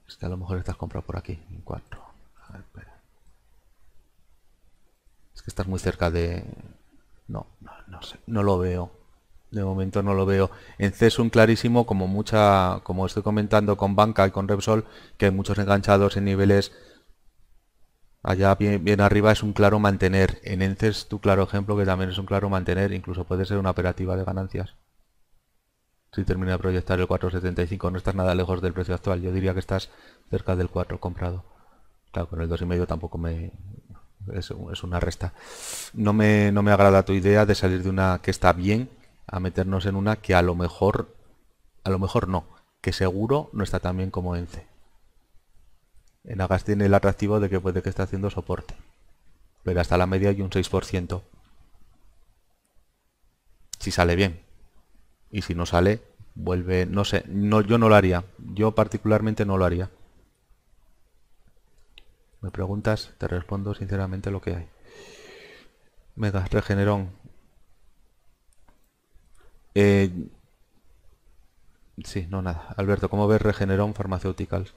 Es que a lo mejor estás comprado por aquí, en 4. Es que estás muy cerca de. No, no, sé. No lo veo. De momento no lo veo. En C es un clarísimo, como mucha, como estoy comentando con Banca y con Repsol, que hay muchos enganchados en niveles Allá bien, arriba es un claro mantener. En Ences tu claro ejemplo que también es un claro mantener. Incluso puede ser una operativa de ganancias. Si termina de proyectar el 4.75 no estás nada lejos del precio actual. Yo diría que estás cerca del 4 comprado. Claro, con el 2,5 tampoco me... Es, es, una resta. No me, no me agrada tu idea de salir de una que está bien a meternos en una que a lo mejor... A lo mejor no. Que seguro no está tan bien como Ence. AGAS tiene el atractivo de que puede que esté haciendo soporte, pero hasta la media hay un 6%. Si sale bien. Y si no sale, vuelve, no sé, no, yo no lo haría. Yo particularmente no lo haría. Me preguntas, te respondo sinceramente lo que hay. Mega, regenerón. Eh, sí, no nada. Alberto, ¿cómo ves regenerón farmacéuticas?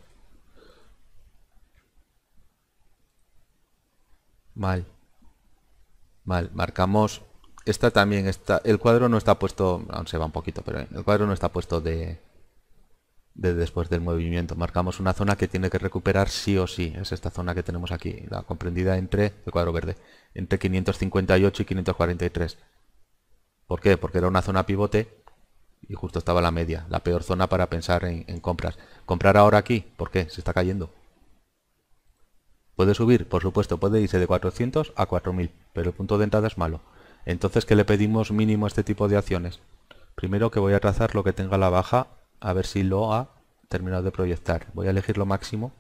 Mal. Mal. Marcamos. Esta también está. El cuadro no está puesto. Aún se va un poquito, pero el cuadro no está puesto de. después del movimiento. Marcamos una zona que tiene que recuperar sí o sí. Es esta zona que tenemos aquí. La comprendida entre. El cuadro verde. Entre 558 y 543. ¿Por qué? Porque era una zona pivote y justo estaba la media, la peor zona para pensar en, en, compras. Comprar ahora aquí, ¿por qué? Se está cayendo. Puede subir, por supuesto, puede irse de 400 a 4000, pero el punto de entrada es malo. Entonces, ¿qué le pedimos mínimo a este tipo de acciones? Primero que voy a trazar lo que tenga la baja, a ver si lo ha terminado de proyectar. Voy a elegir lo máximo,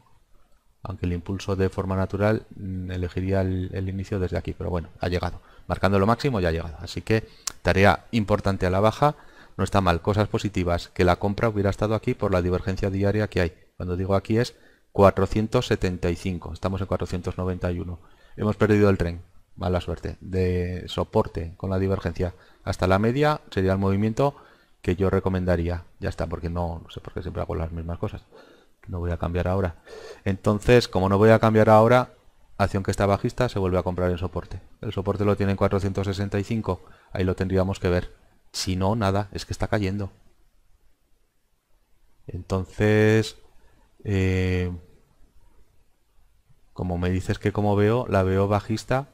aunque el impulso de forma natural mm, elegiría el, inicio desde aquí, pero bueno, ha llegado. Marcando lo máximo ya ha llegado. Así que tarea importante a la baja, no está mal. Cosas positivas, que la compra hubiera estado aquí por la divergencia diaria que hay. Cuando digo aquí es 475, estamos en 491. Hemos perdido el tren, mala suerte, de soporte con la divergencia hasta la media sería el movimiento que yo recomendaría. Ya está, porque no, sé por qué siempre hago las mismas cosas. No voy a cambiar ahora. Entonces, como no voy a cambiar ahora, acción que está bajista se vuelve a comprar el soporte. El soporte lo tiene en 465, ahí lo tendríamos que ver. Si no, nada, es que está cayendo. Entonces, eh, como me dices que como veo, la veo bajista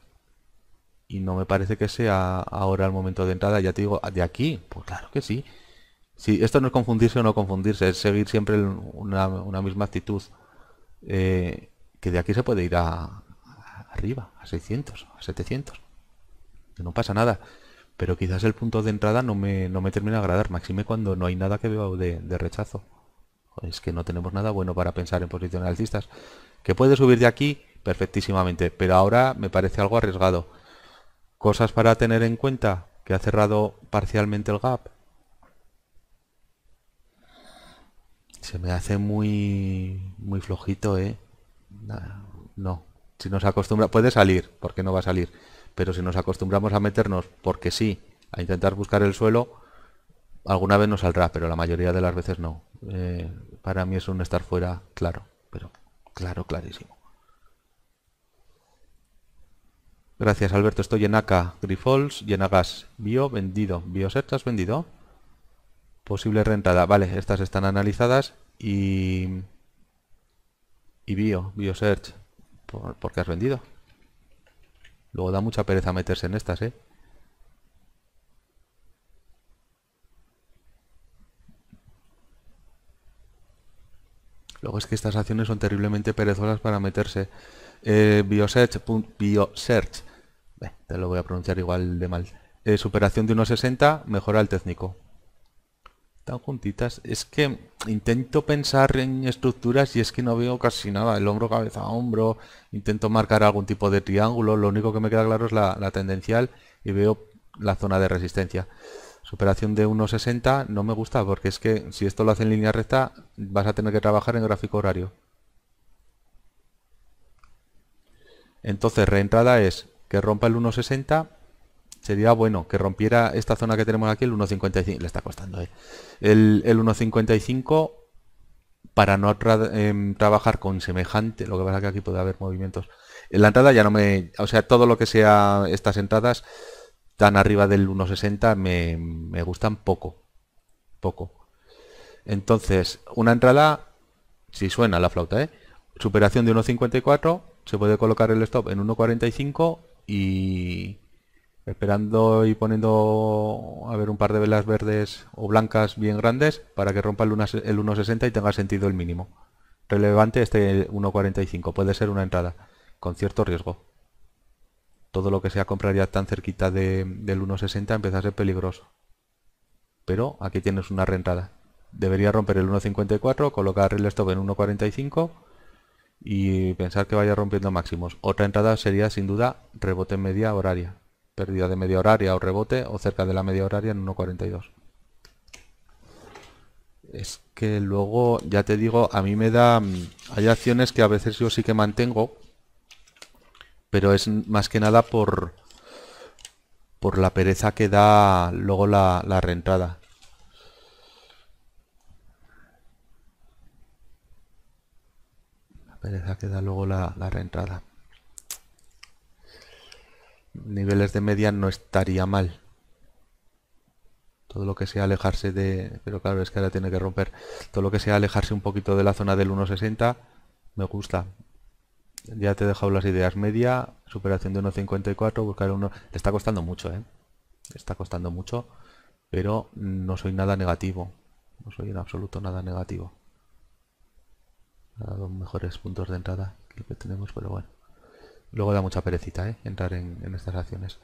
y no me parece que sea ahora el momento de entrada. Ya te digo, de aquí, pues claro que sí. Si esto no es confundirse o no confundirse, es seguir siempre una, misma actitud. Eh, que de aquí se puede ir a, arriba, a 600, a 700. Que no pasa nada. Pero quizás el punto de entrada no me, no me termina de agradar. Máxime cuando no hay nada que veo de, de rechazo. Es que no tenemos nada bueno para pensar en posiciones altistas. Que puede subir de aquí perfectísimamente, pero ahora me parece algo arriesgado. Cosas para tener en cuenta, que ha cerrado parcialmente el gap. Se me hace muy muy flojito, ¿eh? No. Si nos acostumbra, puede salir, porque no va a salir. Pero si nos acostumbramos a meternos, porque sí, a intentar buscar el suelo, alguna vez nos saldrá, pero la mayoría de las veces no. Eh, para mí es un estar fuera, claro, pero Claro, clarísimo. Gracias, Alberto. Estoy en AK, Grifols, llenagas, Bio, vendido. has vendido. Posible rentada. Vale, estas están analizadas y... Y Bio, Biosearch. Por, qué has vendido. Luego da mucha pereza meterse en estas, ¿eh? Luego es que estas acciones son terriblemente perezosas para meterse. Eh, biosearch, te lo voy a pronunciar igual de mal. Eh, superación de 1.60, mejora el técnico. Tan juntitas. Es que intento pensar en estructuras y es que no veo casi nada. El hombro, cabeza, a hombro. Intento marcar algún tipo de triángulo. Lo único que me queda claro es la tendencial y veo la zona de resistencia. Superación de 1.60 no me gusta porque es que si esto lo hace en línea recta vas a tener que trabajar en gráfico horario. Entonces reentrada es que rompa el 1.60 sería bueno que rompiera esta zona que tenemos aquí, el 1.55, le está costando, eh. el, 1.55 para no em, trabajar con semejante, lo que pasa que aquí puede haber movimientos. En la entrada ya no me, o sea, todo lo que sea estas entradas dan arriba del 1.60 me, me gustan poco. Poco. Entonces, una entrada, si suena la flauta, ¿eh? superación de 1.54, se puede colocar el stop en 1.45 y esperando y poniendo a ver un par de velas verdes o blancas bien grandes para que rompa el 1.60 y tenga sentido el mínimo. Relevante este 1.45, puede ser una entrada con cierto riesgo todo lo que sea compraría tan cerquita del 1.60 empieza a ser peligroso. Pero aquí tienes una rentada. Debería romper el 1.54, colocar el stop en 1.45 y pensar que vaya rompiendo máximos. Otra entrada sería sin duda rebote media horaria. Pérdida de media horaria o rebote o cerca de la media horaria en 1.42. Es que luego, ya te digo, a mí me da... Mm, hay acciones que a veces yo sí que mantengo pero es más que nada por por la pereza que da luego la, la reentrada. La pereza que da luego la, la reentrada. Niveles de media no estaría mal. Todo lo que sea alejarse de... Pero claro, es que ahora tiene que romper. Todo lo que sea alejarse un poquito de la zona del 1.60 me gusta. Ya te he dejado las ideas. Media, superación de 1.54, buscar uno... Te está costando mucho, ¿eh? está costando mucho, pero no soy nada negativo. No soy en absoluto nada negativo. Ha dado mejores puntos de entrada que tenemos, pero bueno. Luego da mucha perecita, ¿eh? Entrar en, estas acciones.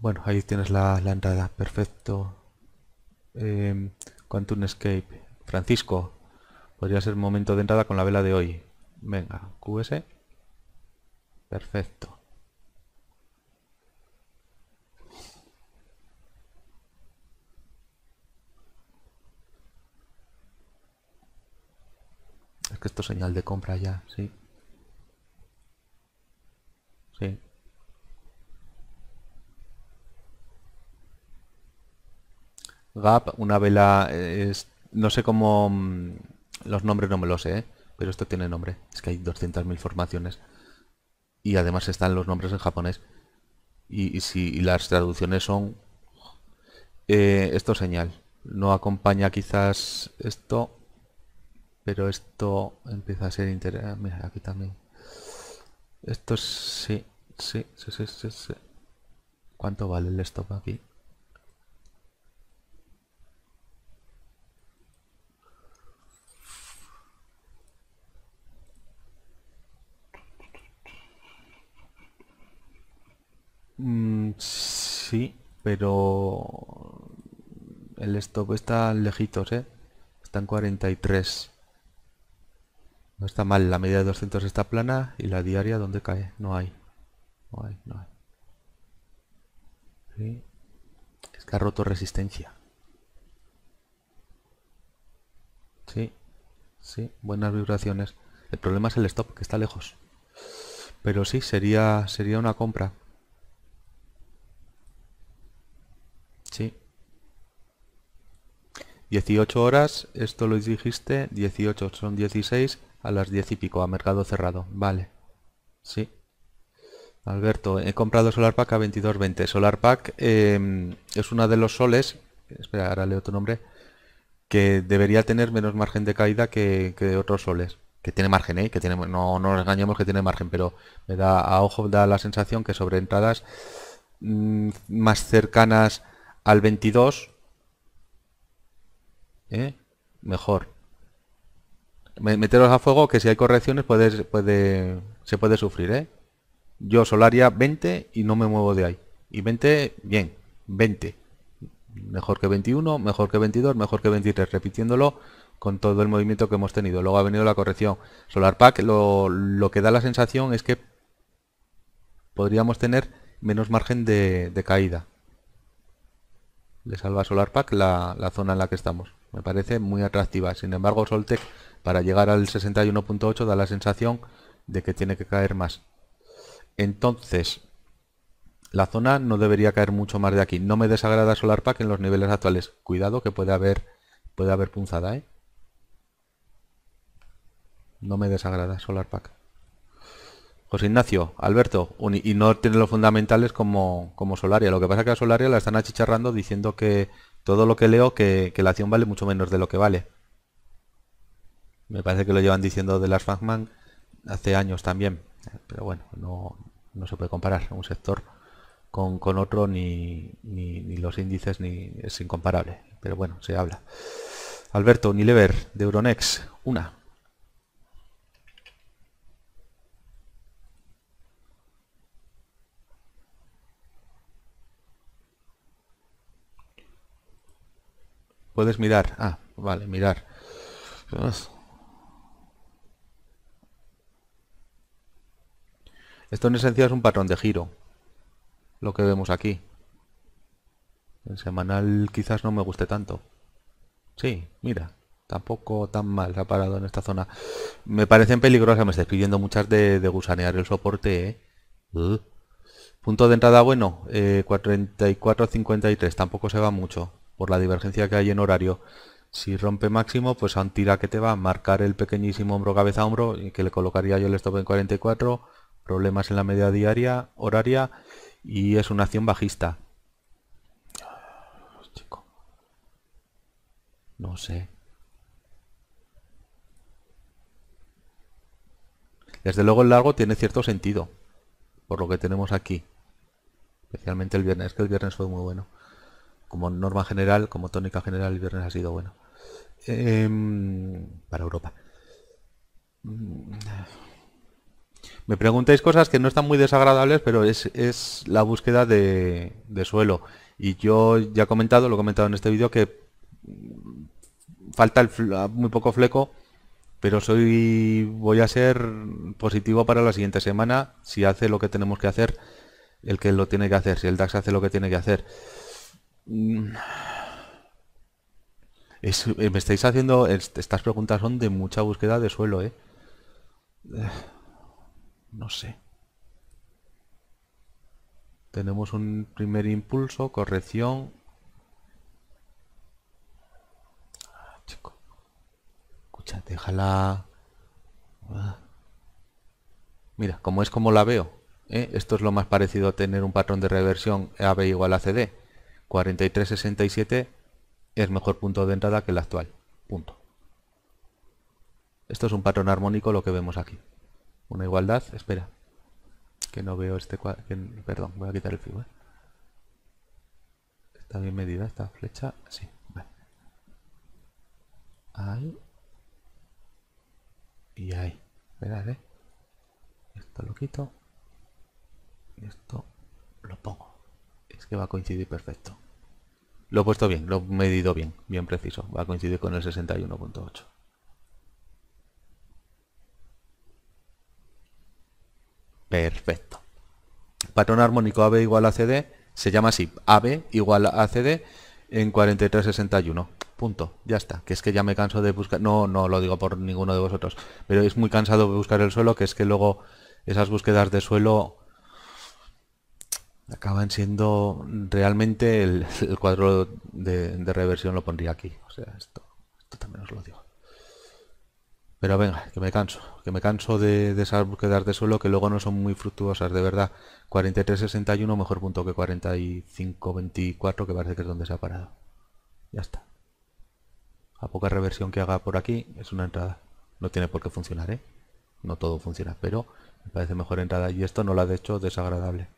Bueno, ahí tienes la, entrada. Perfecto. Em, Quantum Escape. Francisco, podría ser momento de entrada con la vela de hoy. Venga, QS. Perfecto. Es que esto es señal de compra ya, sí. Sí. Gap, una vela, eh, es, no sé cómo... Mm, los nombres no me los sé, ¿eh? pero esto tiene nombre. Es que hay 200.000 formaciones. Y además están los nombres en japonés. Y, si las traducciones son... Eh, esto señal. No acompaña quizás esto, pero esto empieza a ser interesante. Ah, aquí también. Esto sí, sí, sí, sí, sí. sí. ¿Cuánto vale el stop aquí? Mm, sí, pero el stop está lejitos, ¿eh? Está en 43. No está mal, la media de 200 está plana y la diaria donde cae, no hay. No hay, no hay. Es que ha roto resistencia. Sí, sí, buenas vibraciones. El problema es el stop, que está lejos. Pero sí, sería, sería una compra. 18 horas, esto lo dijiste, 18 son 16 a las 10 y pico, a mercado cerrado, vale. Sí. Alberto, he comprado Pack a 22.20. SolarPack eh, es una de los soles, espera, ahora leo tu nombre, que debería tener menos margen de caída que, otros soles. Que tiene margen, ¿eh? que tiene, no, nos engañemos que tiene margen, pero me da a ojo da la sensación que sobre entradas mm, más cercanas al 22 ¿eh? mejor. Meteros a fuego que si hay correcciones puede, puede, se puede sufrir. ¿eh? Yo Solaria 20 y no me muevo de ahí. Y 20, bien, 20. Mejor que 21, mejor que 22, mejor que 23, repitiéndolo con todo el movimiento que hemos tenido. Luego ha venido la corrección. Solar Pack lo, lo que da la sensación es que podríamos tener menos margen de, caída. Le salva Solar Pack la zona en la que estamos. Me parece muy atractiva. Sin embargo, Soltec para llegar al 61.8 da la sensación de que tiene que caer más. Entonces, la zona no debería caer mucho más de aquí. No me desagrada SolarPack en los niveles actuales. Cuidado que puede haber, puede haber punzada, ¿eh? No me desagrada SolarPack. José Ignacio, Alberto, y no tiene los fundamentales como, como Solaria. Lo que pasa es que a Solaria la están achicharrando diciendo que todo lo que leo que, la acción vale mucho menos de lo que vale. Me parece que lo llevan diciendo de las Fangman hace años también. Pero bueno, no, se puede comparar un sector con, otro ni, los índices ni es incomparable. Pero bueno, se habla. Alberto Unilever de Euronext, una. Puedes mirar. Ah, vale, mirar. Esto en esencia es un patrón de giro. Lo que vemos aquí. En semanal quizás no me guste tanto. Sí, mira. Tampoco tan mal ha parado en esta zona. Me parecen peligrosas. Me estoy pidiendo muchas de, gusanear el soporte. ¿eh? Punto de entrada bueno. Eh, 53 Tampoco se va mucho por la divergencia que hay en horario. Si rompe máximo, pues tira que te va a marcar el pequeñísimo hombro cabeza hombro, y que le colocaría yo el stop en 44, problemas en la media diaria, horaria, y es una acción bajista. No sé. Desde luego el largo tiene cierto sentido, por lo que tenemos aquí. Especialmente el viernes, que el viernes fue muy bueno como norma general, como tónica general, el viernes ha sido bueno. Em, para Europa. Me preguntáis cosas que no están muy desagradables, pero es, la búsqueda de, suelo. Y yo ya he comentado, lo he comentado en este vídeo, que falta muy poco fleco, pero soy voy a ser positivo para la siguiente semana si hace lo que tenemos que hacer el que lo tiene que hacer, si el DAX hace lo que tiene que hacer. Mm. Eh, me estáis haciendo... Estas preguntas son de mucha búsqueda de suelo, ¿eh? eh no sé. Tenemos un primer impulso, corrección. Ah, Escucha, déjala. Ah. Mira, como es como la veo. ¿eh? Esto es lo más parecido a tener un patrón de reversión AB igual a CD. 4367 es mejor punto de entrada que el actual. Punto. Esto es un patrón armónico lo que vemos aquí. Una igualdad, espera. Que no veo este cuadro. Perdón, voy a quitar el fijo. ¿eh? Está bien medida esta flecha. Sí, Ahí. Y ahí. Esperad, ¿eh? Esto lo quito. Y esto lo pongo. Es que va a coincidir perfecto. Lo he puesto bien, lo he medido bien, bien preciso. Va a coincidir con el 61.8. Perfecto. Patrón armónico AB igual a CD se llama así, AB igual a CD en 4361. Punto. Ya está. Que es que ya me canso de buscar... No, no lo digo por ninguno de vosotros. Pero es muy cansado de buscar el suelo, que es que luego esas búsquedas de suelo acaban siendo realmente el, cuadro de, reversión lo pondría aquí. O sea, esto, también os lo digo. Pero venga, que me canso, que me canso de, esas búsquedas de suelo que luego no son muy fructuosas, de verdad. 43.61 mejor punto que 45.24 que parece que es donde se ha parado. Ya está. A poca reversión que haga por aquí es una entrada. No tiene por qué funcionar, ¿eh? No todo funciona, pero me parece mejor entrada. Y esto no lo ha hecho desagradable.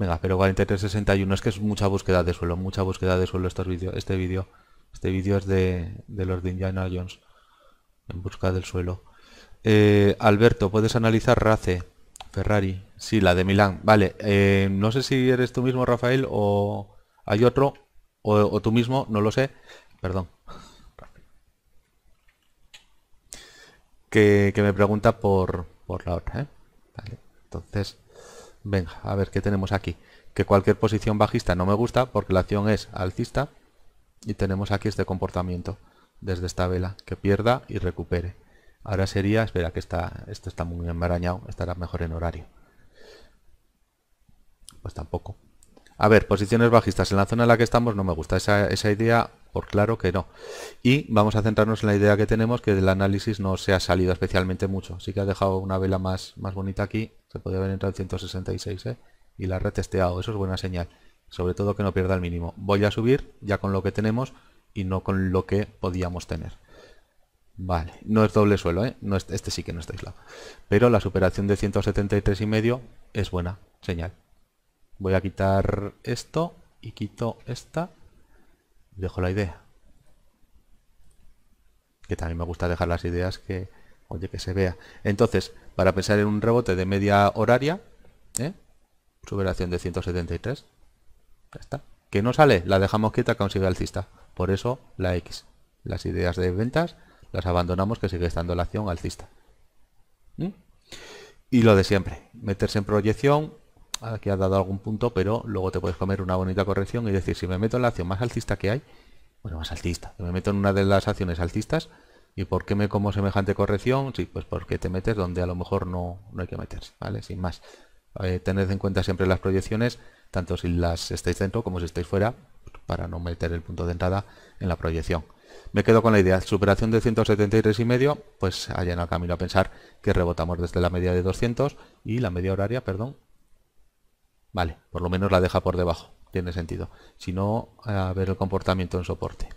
Venga, pero 4361 es que es mucha búsqueda de suelo, mucha búsqueda de suelo este vídeo. Este vídeo este vídeo es de, los de Indiana Jones, en busca del suelo. Eh, Alberto, ¿puedes analizar Race? Ferrari, sí, la de Milán. Vale, eh, no sé si eres tú mismo, Rafael, o hay otro, o, tú mismo, no lo sé. Perdón. Que, me pregunta por, por la otra, ¿eh? entonces... Venga, a ver qué tenemos aquí. Que cualquier posición bajista no me gusta porque la acción es alcista. Y tenemos aquí este comportamiento desde esta vela, que pierda y recupere. Ahora sería, espera que está, esto está muy enmarañado, estará mejor en horario. Pues tampoco. A ver, posiciones bajistas. En la zona en la que estamos no me gusta. esa idea por claro que no. Y vamos a centrarnos en la idea que tenemos, que del análisis no se ha salido especialmente mucho. Sí que ha dejado una vela más, más bonita aquí, se podría haber entrado en 166, ¿eh? y la ha retesteado, eso es buena señal. Sobre todo que no pierda el mínimo. Voy a subir ya con lo que tenemos y no con lo que podíamos tener. Vale, no es doble suelo, ¿eh? no este sí que no está aislado. Pero la superación de 173,5 y medio es buena señal. Voy a quitar esto y quito esta dejo la idea. Que también me gusta dejar las ideas que, oye, que se vea. Entonces, para pensar en un rebote de media horaria, ¿eh? superación de 173. Ya está. Que no sale, la dejamos quieta que consigue alcista. Por eso la X. Las ideas de ventas las abandonamos que sigue estando la acción alcista. ¿Mm? Y lo de siempre, meterse en proyección, aquí ah, ha dado algún punto, pero luego te puedes comer una bonita corrección y decir, si me meto en la acción más alcista que hay, bueno, más alcista, me meto en una de las acciones alcistas, ¿y por qué me como semejante corrección? Sí, pues porque te metes donde a lo mejor no, hay que meterse, ¿vale? Sin más. Eh, tened en cuenta siempre las proyecciones, tanto si las estáis dentro como si estáis fuera, para no meter el punto de entrada en la proyección. Me quedo con la idea, superación de 173,5, pues allá en el camino a pensar que rebotamos desde la media de 200 y la media horaria, perdón, Vale, por lo menos la deja por debajo. Tiene sentido. Si no, a ver el comportamiento en soporte.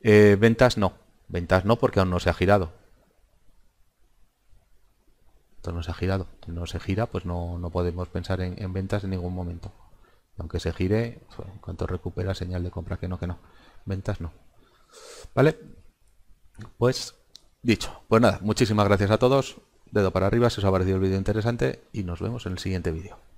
Eh, ventas no. Ventas no porque aún no se ha girado. Esto no se ha girado. Si no se gira, pues no, podemos pensar en, en, ventas en ningún momento. Aunque se gire, pues, en cuanto recupera señal de compra, que no, que no. Ventas no. Vale. Pues dicho. Pues nada, muchísimas gracias a todos. Dedo para arriba si os ha parecido el vídeo interesante y nos vemos en el siguiente vídeo.